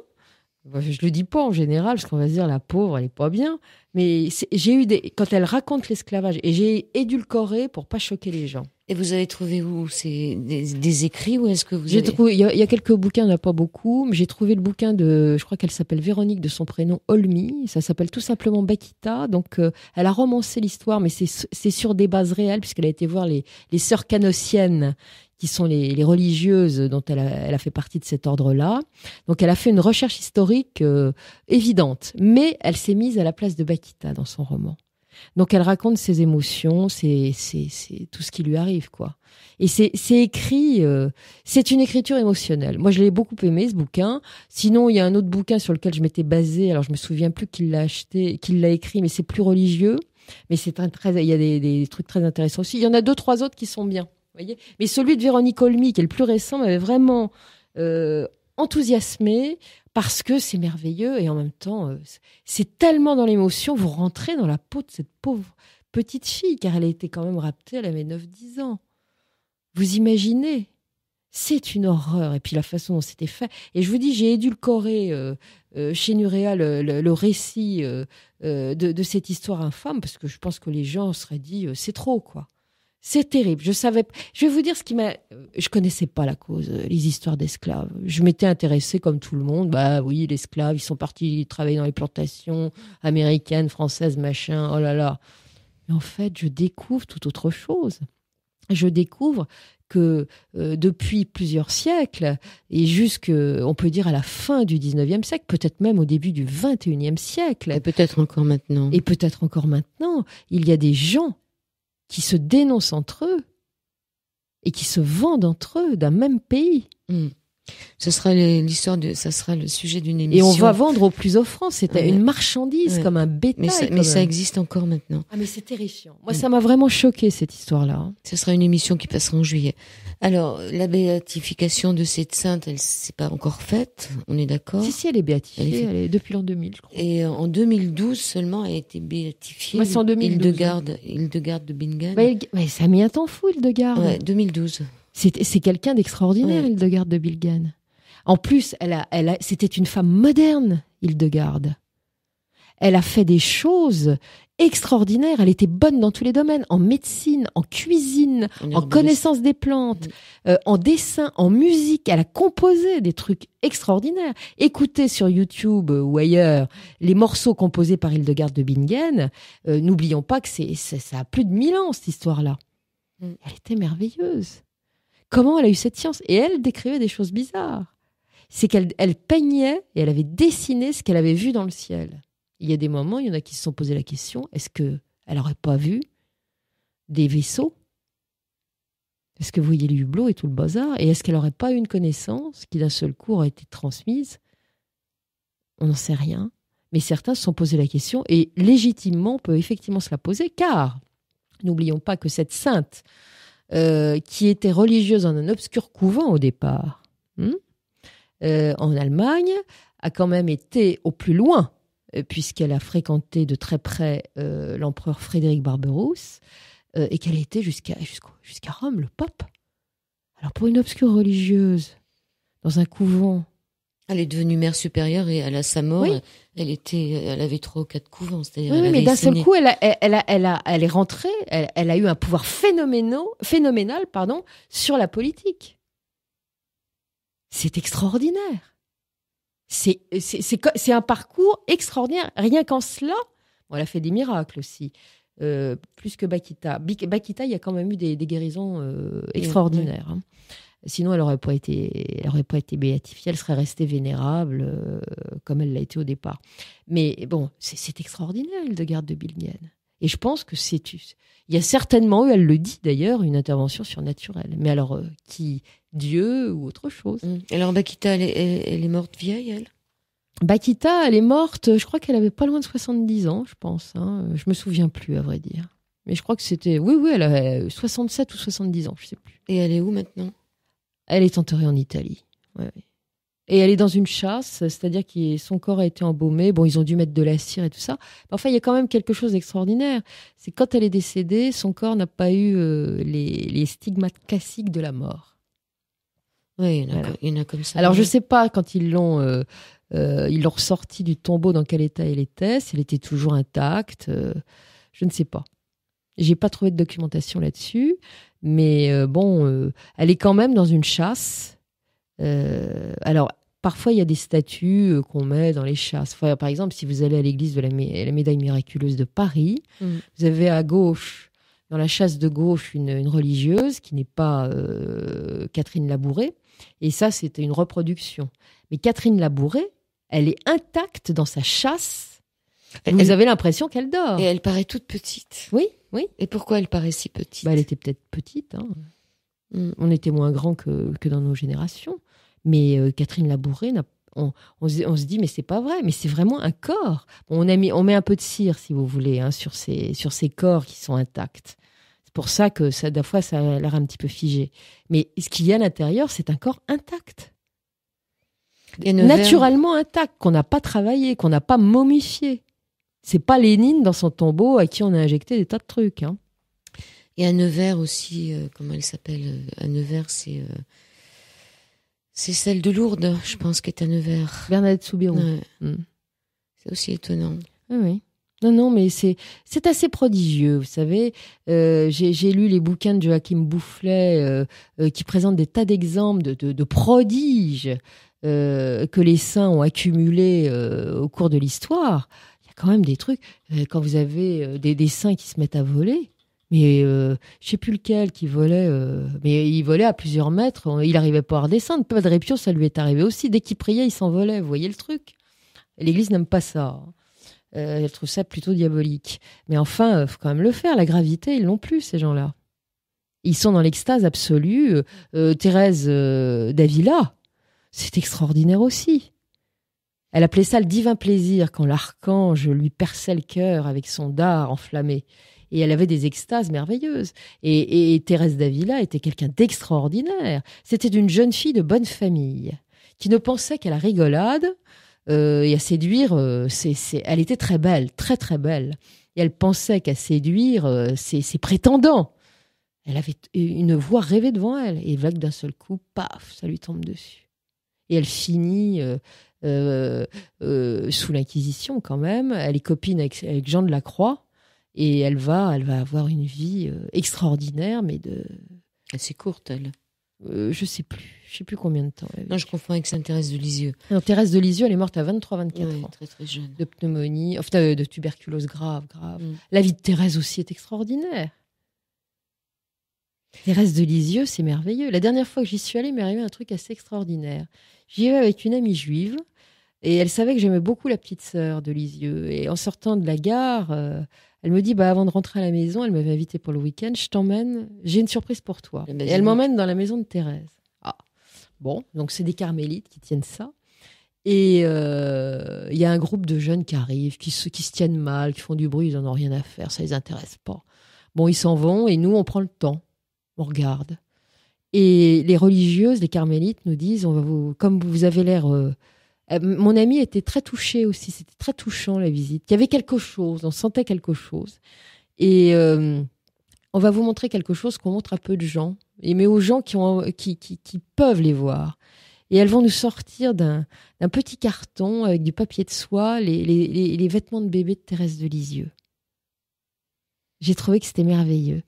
Speaker 2: bah, je le dis pas en général, parce qu'on va se dire la pauvre, elle est pas bien. Mais j'ai eu des quand elle raconte l'esclavage et j'ai édulcoré pour pas choquer les gens. Et vous
Speaker 1: avez trouvé où C'est des, écrits ou est-ce que vous trouvé.
Speaker 2: Il y, a quelques bouquins, il n'y en a pas beaucoup. Mais j'ai trouvé le bouquin de, je crois qu'elle s'appelle Véronique de son prénom Olmi. Ça s'appelle tout simplement Bakita. Donc, euh, elle a romancé l'histoire, mais c'est sur des bases réelles puisqu'elle a été voir les les sœurs canossiennes qui sont les, religieuses dont elle a, fait partie de cet ordre-là. Donc elle a fait une recherche historique euh, évidente, mais elle s'est mise à la place de Bakita dans son roman. Donc elle raconte ses émotions, c'est tout ce qui lui arrive, quoi. Et c'est écrit, euh, c'est une écriture émotionnelle. Moi, je l'ai beaucoup aimé ce bouquin. Sinon, il y a un autre bouquin sur lequel je m'étais basée. Alors, je me souviens plus qu'il l'a acheté, qu'il l'a écrit, mais c'est plus religieux. Mais c'est très, il y a des, des, trucs très intéressants aussi. Il y en a deux, trois autres qui sont bien. Mais celui de Véronique Olmy, qui est le plus récent, m'avait vraiment enthousiasmée enthousiasmé parce que c'est merveilleux et en même temps, euh, c'est tellement dans l'émotion, vous rentrez dans la peau de cette pauvre petite fille, car elle a été quand même raptée, elle avait 9-10 ans. Vous imaginez c'est une horreur. Et puis la façon dont c'était fait. Et je vous dis, j'ai édulcoré euh, euh, chez Nurea le, récit de, de, cette histoire infâme parce que je pense que les gens seraient dit c'est trop quoi. C'est terrible. Je savais. Je vais vous dire ce qui m'a. Je connaissais pas la cause, euh, les histoires d'esclaves. Je m'étais intéressée comme tout le monde. Bah oui, les esclaves, ils sont partis travailler dans les plantations américaines, françaises, machin. Oh là là. Mais en fait, je découvre tout autre chose. Je découvre que euh, depuis plusieurs siècles, et jusque, on peut dire à la fin du 19e siècle, peut-être même au début du 21e siècle. Et peut-être encore maintenant. Et peut-être encore maintenant, il y a des gens qui se dénoncent entre eux
Speaker 1: et qui se vendent entre eux d'un même pays. Mm. Ce sera l'histoire de, ça sera le sujet d'une émission. Et on va vendre au plus offrant, c'est une marchandise comme un bétail. Mais, ça, existe encore maintenant. Ah mais c'est terrifiant. Moi, mm. ça m'a vraiment choqué cette histoire-là. Ce sera une émission qui passera en juillet. Alors, la béatification de cette sainte, elle s'est pas encore faite, on est d'accord Si, si, elle est béatifiée, elle est, depuis l'an 2000, je crois. Et en 2012 seulement, elle a été béatifiée. Moi, c'est en 2012. Hildegarde, hein. Hildegarde de Garde
Speaker 2: de ça a mis un temps fou, Hildegarde. Ouais, 2012. C'est, c'est quelqu'un d'extraordinaire, de Hildegarde de Bingen. En plus, elle a, elle a, c'était une femme moderne, Hildegarde. Elle a fait des choses extraordinaire. Elle était bonne dans tous les domaines, en médecine, en cuisine, en connaissance des plantes, euh, en dessin, en musique. Elle a composé des trucs extraordinaires. Écoutez sur YouTube euh, ou ailleurs les morceaux composés par Hildegard de Bingen. Euh, n'oublions pas que c'est ça a plus de 1000 ans, cette histoire-là. Mm. Elle était merveilleuse. Comment elle a eu cette science Et elle décrivait des choses bizarres. C'est qu'elle peignait et elle avait dessiné ce qu'elle avait vu dans le ciel. Il y a des moments, il y en a qui se sont posé la question est-ce qu'elle n'aurait pas vu des vaisseaux Est-ce que vous voyez les hublots et tout le bazar Et est-ce qu'elle n'aurait pas eu une connaissance qui d'un seul coup a été transmise On n'en sait rien. Mais certains se sont posés la question et légitimement peut effectivement se la poser car n'oublions pas que cette sainte euh, qui était religieuse en un obscur couvent au départ, hmm, euh, en Allemagne, a quand même été au plus loin euh, puisqu'elle a fréquenté de très près euh, l'empereur Frédéric Barberousse euh, et qu'elle était jusqu'à Rome,
Speaker 1: le pape. Alors pour une obscure religieuse, dans un couvent. Elle est devenue mère supérieure et à la sa mort, elle était, elle avait trois ou quatre couvents. mais d'un seul coup,
Speaker 2: elle, elle, est rentrée, elle, a eu un pouvoir phénoménal, phénoménal pardon, sur la politique. C'est extraordinaire. C'est un parcours extraordinaire. Rien qu'en cela, elle a fait des miracles aussi. Euh, plus que Bakita. Bakita, il y a quand même eu des, guérisons euh, extraordinaires. Hein. Sinon, elle n'aurait pas été, aurait pas été béatifiée. Elle serait restée vénérable, euh, comme elle l'a été au départ. Mais bon, c'est extraordinaire, le de garde de Bilmienne. Et je pense que c'est... Il y a certainement eu, elle le dit d'ailleurs, une intervention surnaturelle. Mais alors, euh, qui Dieu ou autre chose. Hum. Alors, Bakita, elle est, morte vieille, elle Bakita, elle est morte, je crois qu'elle avait pas loin de 70 ans, je pense. Hein. Je me souviens plus, à vrai dire. Mais je crois que c'était. Oui, oui, elle avait 67 ou 70 ans, je
Speaker 1: sais plus. Et elle est où maintenant Elle est enterrée en Italie. ouais.
Speaker 2: Et elle est dans une chasse, c'est-à-dire que son corps a été embaumé. Bon, ils ont dû mettre de la cire et tout ça. Enfin, il y a quand même quelque chose d'extraordinaire. C'est quand elle est décédée, son corps n'a pas eu euh, les, stigmates classiques de la mort. Oui, il y, en a, comme ça. Alors, je ne sais pas quand ils l'ont euh, euh, ils l'ont ressorti du tombeau dans quel état elle était, si elle était toujours intacte. Euh, je ne sais pas. J'ai pas trouvé de documentation là-dessus, mais bon, elle est quand même dans une chasse. alors, Parfois, il y a des statues euh, qu'on met dans les chasses. par exemple, si vous allez à l'église de la, médaille miraculeuse de Paris, mm. vous avez à gauche, dans la chasse de gauche, une, religieuse qui n'est pas euh, Catherine Labouré. Et ça, c'était une reproduction. Mais Catherine Labouré, elle est intacte dans sa chasse. vous avez l'impression qu'elle dort. Et elle paraît toute petite. Oui, oui. Et pourquoi elle paraît si petite bah, Elle était peut-être petite. Hein. Mm. On était moins grand que dans nos générations. Mais euh, Catherine Labouré on, on, se, dit mais c'est pas vrai, mais c'est vraiment un corps. on a mis, on met un peu de cire si vous voulez hein, sur ces sur ces corps qui sont intacts. C'est pour ça que ça, d'un fois ça a l'air un petit peu figé. Mais ce qu'il y a à l'intérieur, c'est un corps intact, naturellement intact, qu'on n'a pas travaillé, qu'on n'a pas momifié. C'est pas Lénine dans son
Speaker 1: tombeau à qui on a injecté des tas de trucs. Hein. Et à Nevers aussi, euh, comment elle s'appelle À euh, Nevers, c'est c'est celle de Lourdes, je pense, qui est à Nevers. Bernadette Soubiron. Hmm. C'est aussi étonnant.
Speaker 2: Ah oui. Non, non, mais c'est c'est assez prodigieux, vous savez. Euh, j'ai lu les bouquins de Joachim Boufflet euh, euh, qui présentent des tas d'exemples de, prodiges que les saints ont accumulés au cours de l'histoire. Il y a quand même des trucs. quand vous avez des, des saints qui se mettent à voler, mais euh, je ne sais plus lequel qui volait, euh, mais il volait à plusieurs mètres, il arrivait pas à redescendre. Pas de répion, ça lui est arrivé aussi. Dès qu'il priait, il s'envolait, vous voyez le truc. L'Église n'aime pas ça. Hein. Euh, elle trouve ça plutôt diabolique. Mais enfin, faut quand même le faire. La gravité, ils l'ont plus, ces gens-là. Ils sont dans l'extase absolue. Thérèse d'Avila, c'est extraordinaire aussi. Elle appelait ça le divin plaisir quand l'archange lui perçait le cœur avec son dard enflammé et elle avait des extases merveilleuses. Et, Thérèse d'Avila était quelqu'un d'extraordinaire. C'était une jeune fille de bonne famille qui ne pensait qu'à la rigolade euh, et à séduire. Euh, ses, Elle était très belle, très très belle. Et elle pensait qu'à séduire euh, ses, prétendants. Elle avait une voix rêvée devant elle. Et vague d'un seul coup, paf, ça lui tombe dessus. Et elle finit sous l'Inquisition quand même. Elle est copine avec Jean de la Croix et elle va, elle va avoir une vie euh, extraordinaire, mais de. Assez courte, elle. Euh, je sais plus, je sais plus combien de temps. non, je confonds avec Sainte Thérèse de Lisieux. Non, Thérèse de Lisieux, elle est morte à 23-24 ans. Très très jeune. De pneumonie, enfin de tuberculose grave, grave. Mm. La vie de Thérèse aussi est extraordinaire. Thérèse de Lisieux, c'est merveilleux. La dernière fois que j'y suis allée, il m'est arrivé un truc assez extraordinaire. J'y vais avec une amie juive et elle savait que j'aimais beaucoup la petite sœur de Lisieux. Et en sortant de la gare, euh, elle me dit, bah, avant de rentrer à la maison, elle m'avait invité pour le week-end, je t'emmène, j'ai une surprise pour toi. Eh ben, et elle m'emmène dans la maison de Thérèse. Ah, bon, donc c'est des carmélites qui tiennent ça. Et il euh, y a un groupe de jeunes qui arrivent, qui se, qui tiennent mal, qui font du bruit, ils n'en ont rien à faire, ça les intéresse pas. Bon, ils s'en vont et nous, on prend le temps, on regarde. Et les religieuses, les carmélites, nous disent, on va vous, comme vous avez l'air euh, euh, mon ami était très touché aussi. C'était très touchant la visite. Il y avait quelque chose. On sentait quelque chose. Et euh, on va vous montrer quelque chose qu'on montre à peu de gens. Et mais aux gens qui, peuvent les voir. Et elles vont nous sortir d'un petit carton avec du papier de soie, les, les vêtements de bébé de Thérèse de Lisieux. J'ai trouvé que c'était merveilleux.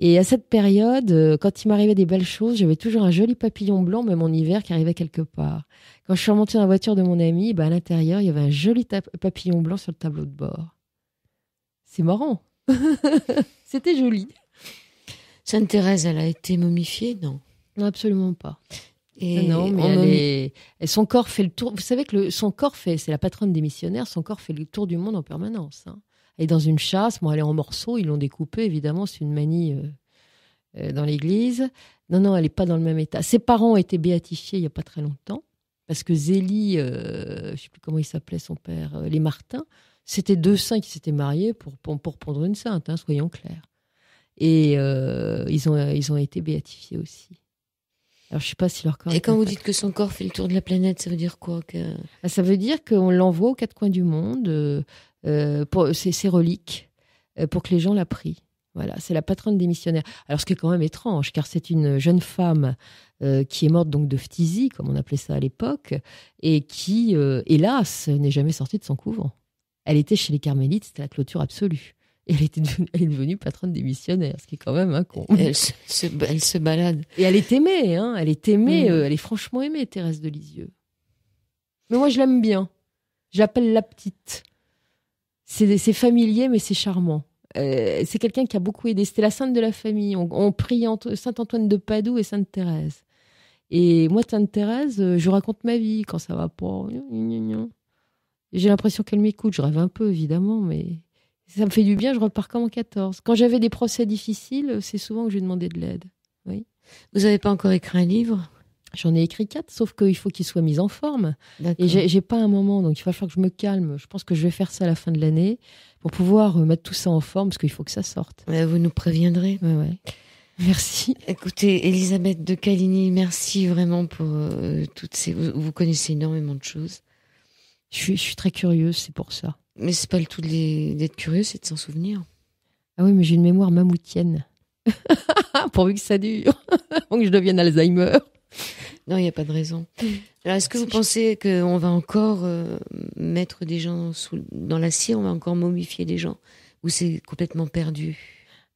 Speaker 2: Et à cette période, euh, quand il m'arrivait des belles choses, j'avais toujours un joli papillon blanc, même en hiver, qui arrivait quelque part. Quand je suis remontée dans la voiture de mon ami, bah, à l'intérieur, il y avait un joli papillon blanc sur le tableau de bord. C'est marrant.
Speaker 1: C'était joli. Sainte Thérèse, elle a été momifiée, non Non, absolument pas. Et non, mais elle son corps fait le tour. Vous
Speaker 2: savez que le... son corps fait, c'est la patronne des missionnaires, son corps fait le tour du monde en permanence. Hein. Et dans une chasse, bon, elle est en morceaux, ils l'ont découpée, évidemment, c'est une manie euh, euh, dans l'église. Non, non, elle n'est pas dans le même état. Ses parents ont été béatifiés il n'y a pas très longtemps, parce que Zélie, euh, je ne sais plus comment il s'appelait son père, les Martins, c'était deux saints qui s'étaient mariés pour, pour, pondre une sainte, hein, soyons clairs. Et ils, ont, ils ont été béatifiés aussi. Alors, je sais pas si leur corps. Et quand vous dites
Speaker 1: que son corps fait le tour de la planète, ça veut dire quoi
Speaker 2: ah, Ça veut dire qu'on l'envoie aux quatre coins du monde. Euh, pour ses, reliques, euh, pour que les gens la Voilà, c'est la patronne des missionnaires. Alors, ce qui est quand même étrange, car c'est une jeune femme euh, qui est morte donc de phtisie, comme on appelait ça à l'époque, et qui, hélas, n'est jamais sortie de son couvent. Elle était chez les Carmélites, c'était la clôture absolue. Et elle, est devenue patronne des missionnaires, ce qui est quand même un con. Elle se, balade. Et elle est aimée, hein, elle est aimée, mm. elle est franchement aimée, Thérèse de Lisieux. Mais moi, je l'aime bien. j'appelle la petite c'est familier, mais c'est charmant. Euh, c'est quelqu'un qui a beaucoup aidé. C'était la sainte de la famille. On, prie Saint Antoine de Padoue et Sainte Thérèse. Et moi, Sainte Thérèse, euh, je raconte ma vie quand ça va pas. J'ai l'impression qu'elle m'écoute. Je rêve un peu, évidemment, mais ça me fait du bien. Je repars comme en 14. Quand j'avais des procès difficiles, c'est souvent que je lui demandais de l'aide. Oui. Vous n'avez pas encore écrit un livre J'en ai écrit quatre, sauf qu'il faut qu'ils soient mis en forme. Et j'ai pas un moment, donc il va falloir que je me calme. Je pense que je vais faire ça à la fin de l'année pour pouvoir euh, mettre tout
Speaker 1: ça en forme, parce qu'il faut que ça sorte. vous nous préviendrez. Merci. Écoutez, Elisabeth de Caligny, merci vraiment pour euh, toutes ces. Vous, connaissez énormément de choses. Je suis, très curieuse, c'est pour ça. Mais c'est pas le tout d'être curieux, c'est de s'en souvenir. Ah oui, mais j'ai une mémoire mammouthienne. Pourvu que ça dure, Pour que je devienne Alzheimer. Non, il n'y a pas de raison. Alors, est-ce que vous pensez qu'on va encore euh, mettre des gens sous, dans l'acier On va encore momifier des gens Ou c'est complètement perdu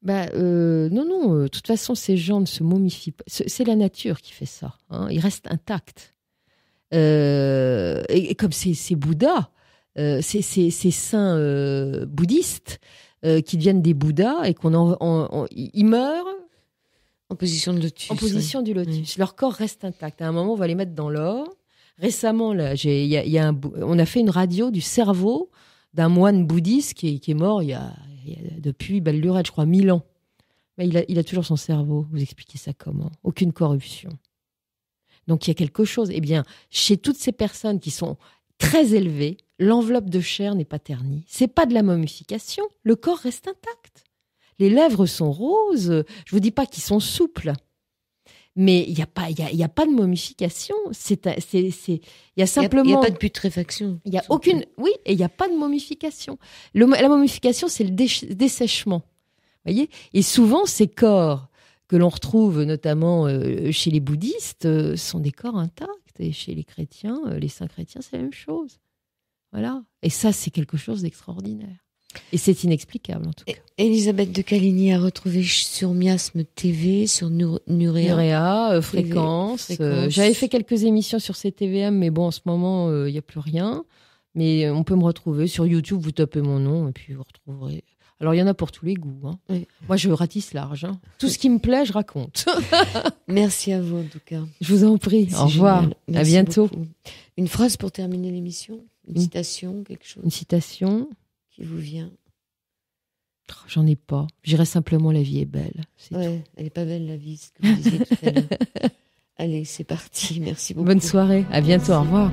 Speaker 1: bah, euh, Non, non. Euh, de toute façon, ces gens ne se momifient
Speaker 2: pas. C'est la nature qui fait ça. Hein. Ils restent intacts. Et, comme ces Bouddhas, ces saints bouddhistes qui deviennent des Bouddhas et qu'on ils meurent en position de lotus. En position du lotus. Leur corps reste intact. À un moment, on va les mettre dans l'or. Récemment, là, j'ai, y a, un, on a fait une radio du cerveau d'un moine bouddhiste qui est, mort il y a, depuis je crois, 1000 ans. Mais il a, il a toujours son cerveau. Vous expliquez ça comment Aucune corruption. Donc il y a quelque chose. Eh bien, chez toutes ces personnes qui sont très élevées, l'enveloppe de chair n'est pas ternie. C'est pas de la momification. Le corps reste intact. Les lèvres sont roses. Je vous dis pas qu'ils sont souples. Mais il n'y a, pas, a pas de momification. C'est, il a simplement. n'y a, pas de putréfaction. Il y a aucune. Oui, et il n'y a pas de momification. la momification, c'est le dessèchement. Voyez Et souvent, ces corps que l'on retrouve notamment euh, chez les bouddhistes euh, sont des corps intacts. Et chez les chrétiens, euh, les saints chrétiens, c'est
Speaker 1: la même chose. Voilà.
Speaker 2: Et ça, c'est quelque chose d'extraordinaire. Et c'est inexplicable en tout cas.
Speaker 1: Elisabeth de Caligny a retrouvé sur Miasme TV, sur Nurea. Euh, euh, Fréquence. J'avais fait quelques émissions sur TVM, mais bon, en ce moment, euh,
Speaker 2: il n'y a plus rien. Mais on peut me retrouver sur YouTube, vous tapez mon nom et puis vous retrouverez. Alors, il y en a pour tous les goûts. Hein. Moi, je ratisse large. Hein. Tout ce qui me plaît, je raconte.
Speaker 1: Merci à vous, en tout cas.
Speaker 2: Je vous en prie. Au revoir. à bientôt.
Speaker 1: Une phrase pour terminer l'émission Une citation, quelque chose
Speaker 2: Une citation qui vous vient J'en ai pas. J'irai simplement la vie est belle.
Speaker 1: ouais, elle est pas belle la vie, ce que vous disiez tout à Allez, c'est parti. Merci beaucoup. Bonne
Speaker 2: soirée. À bientôt. Au revoir.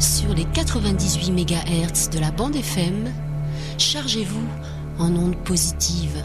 Speaker 1: Sur les 98 MHz de la bande FM, chargez-vous en ondes positives.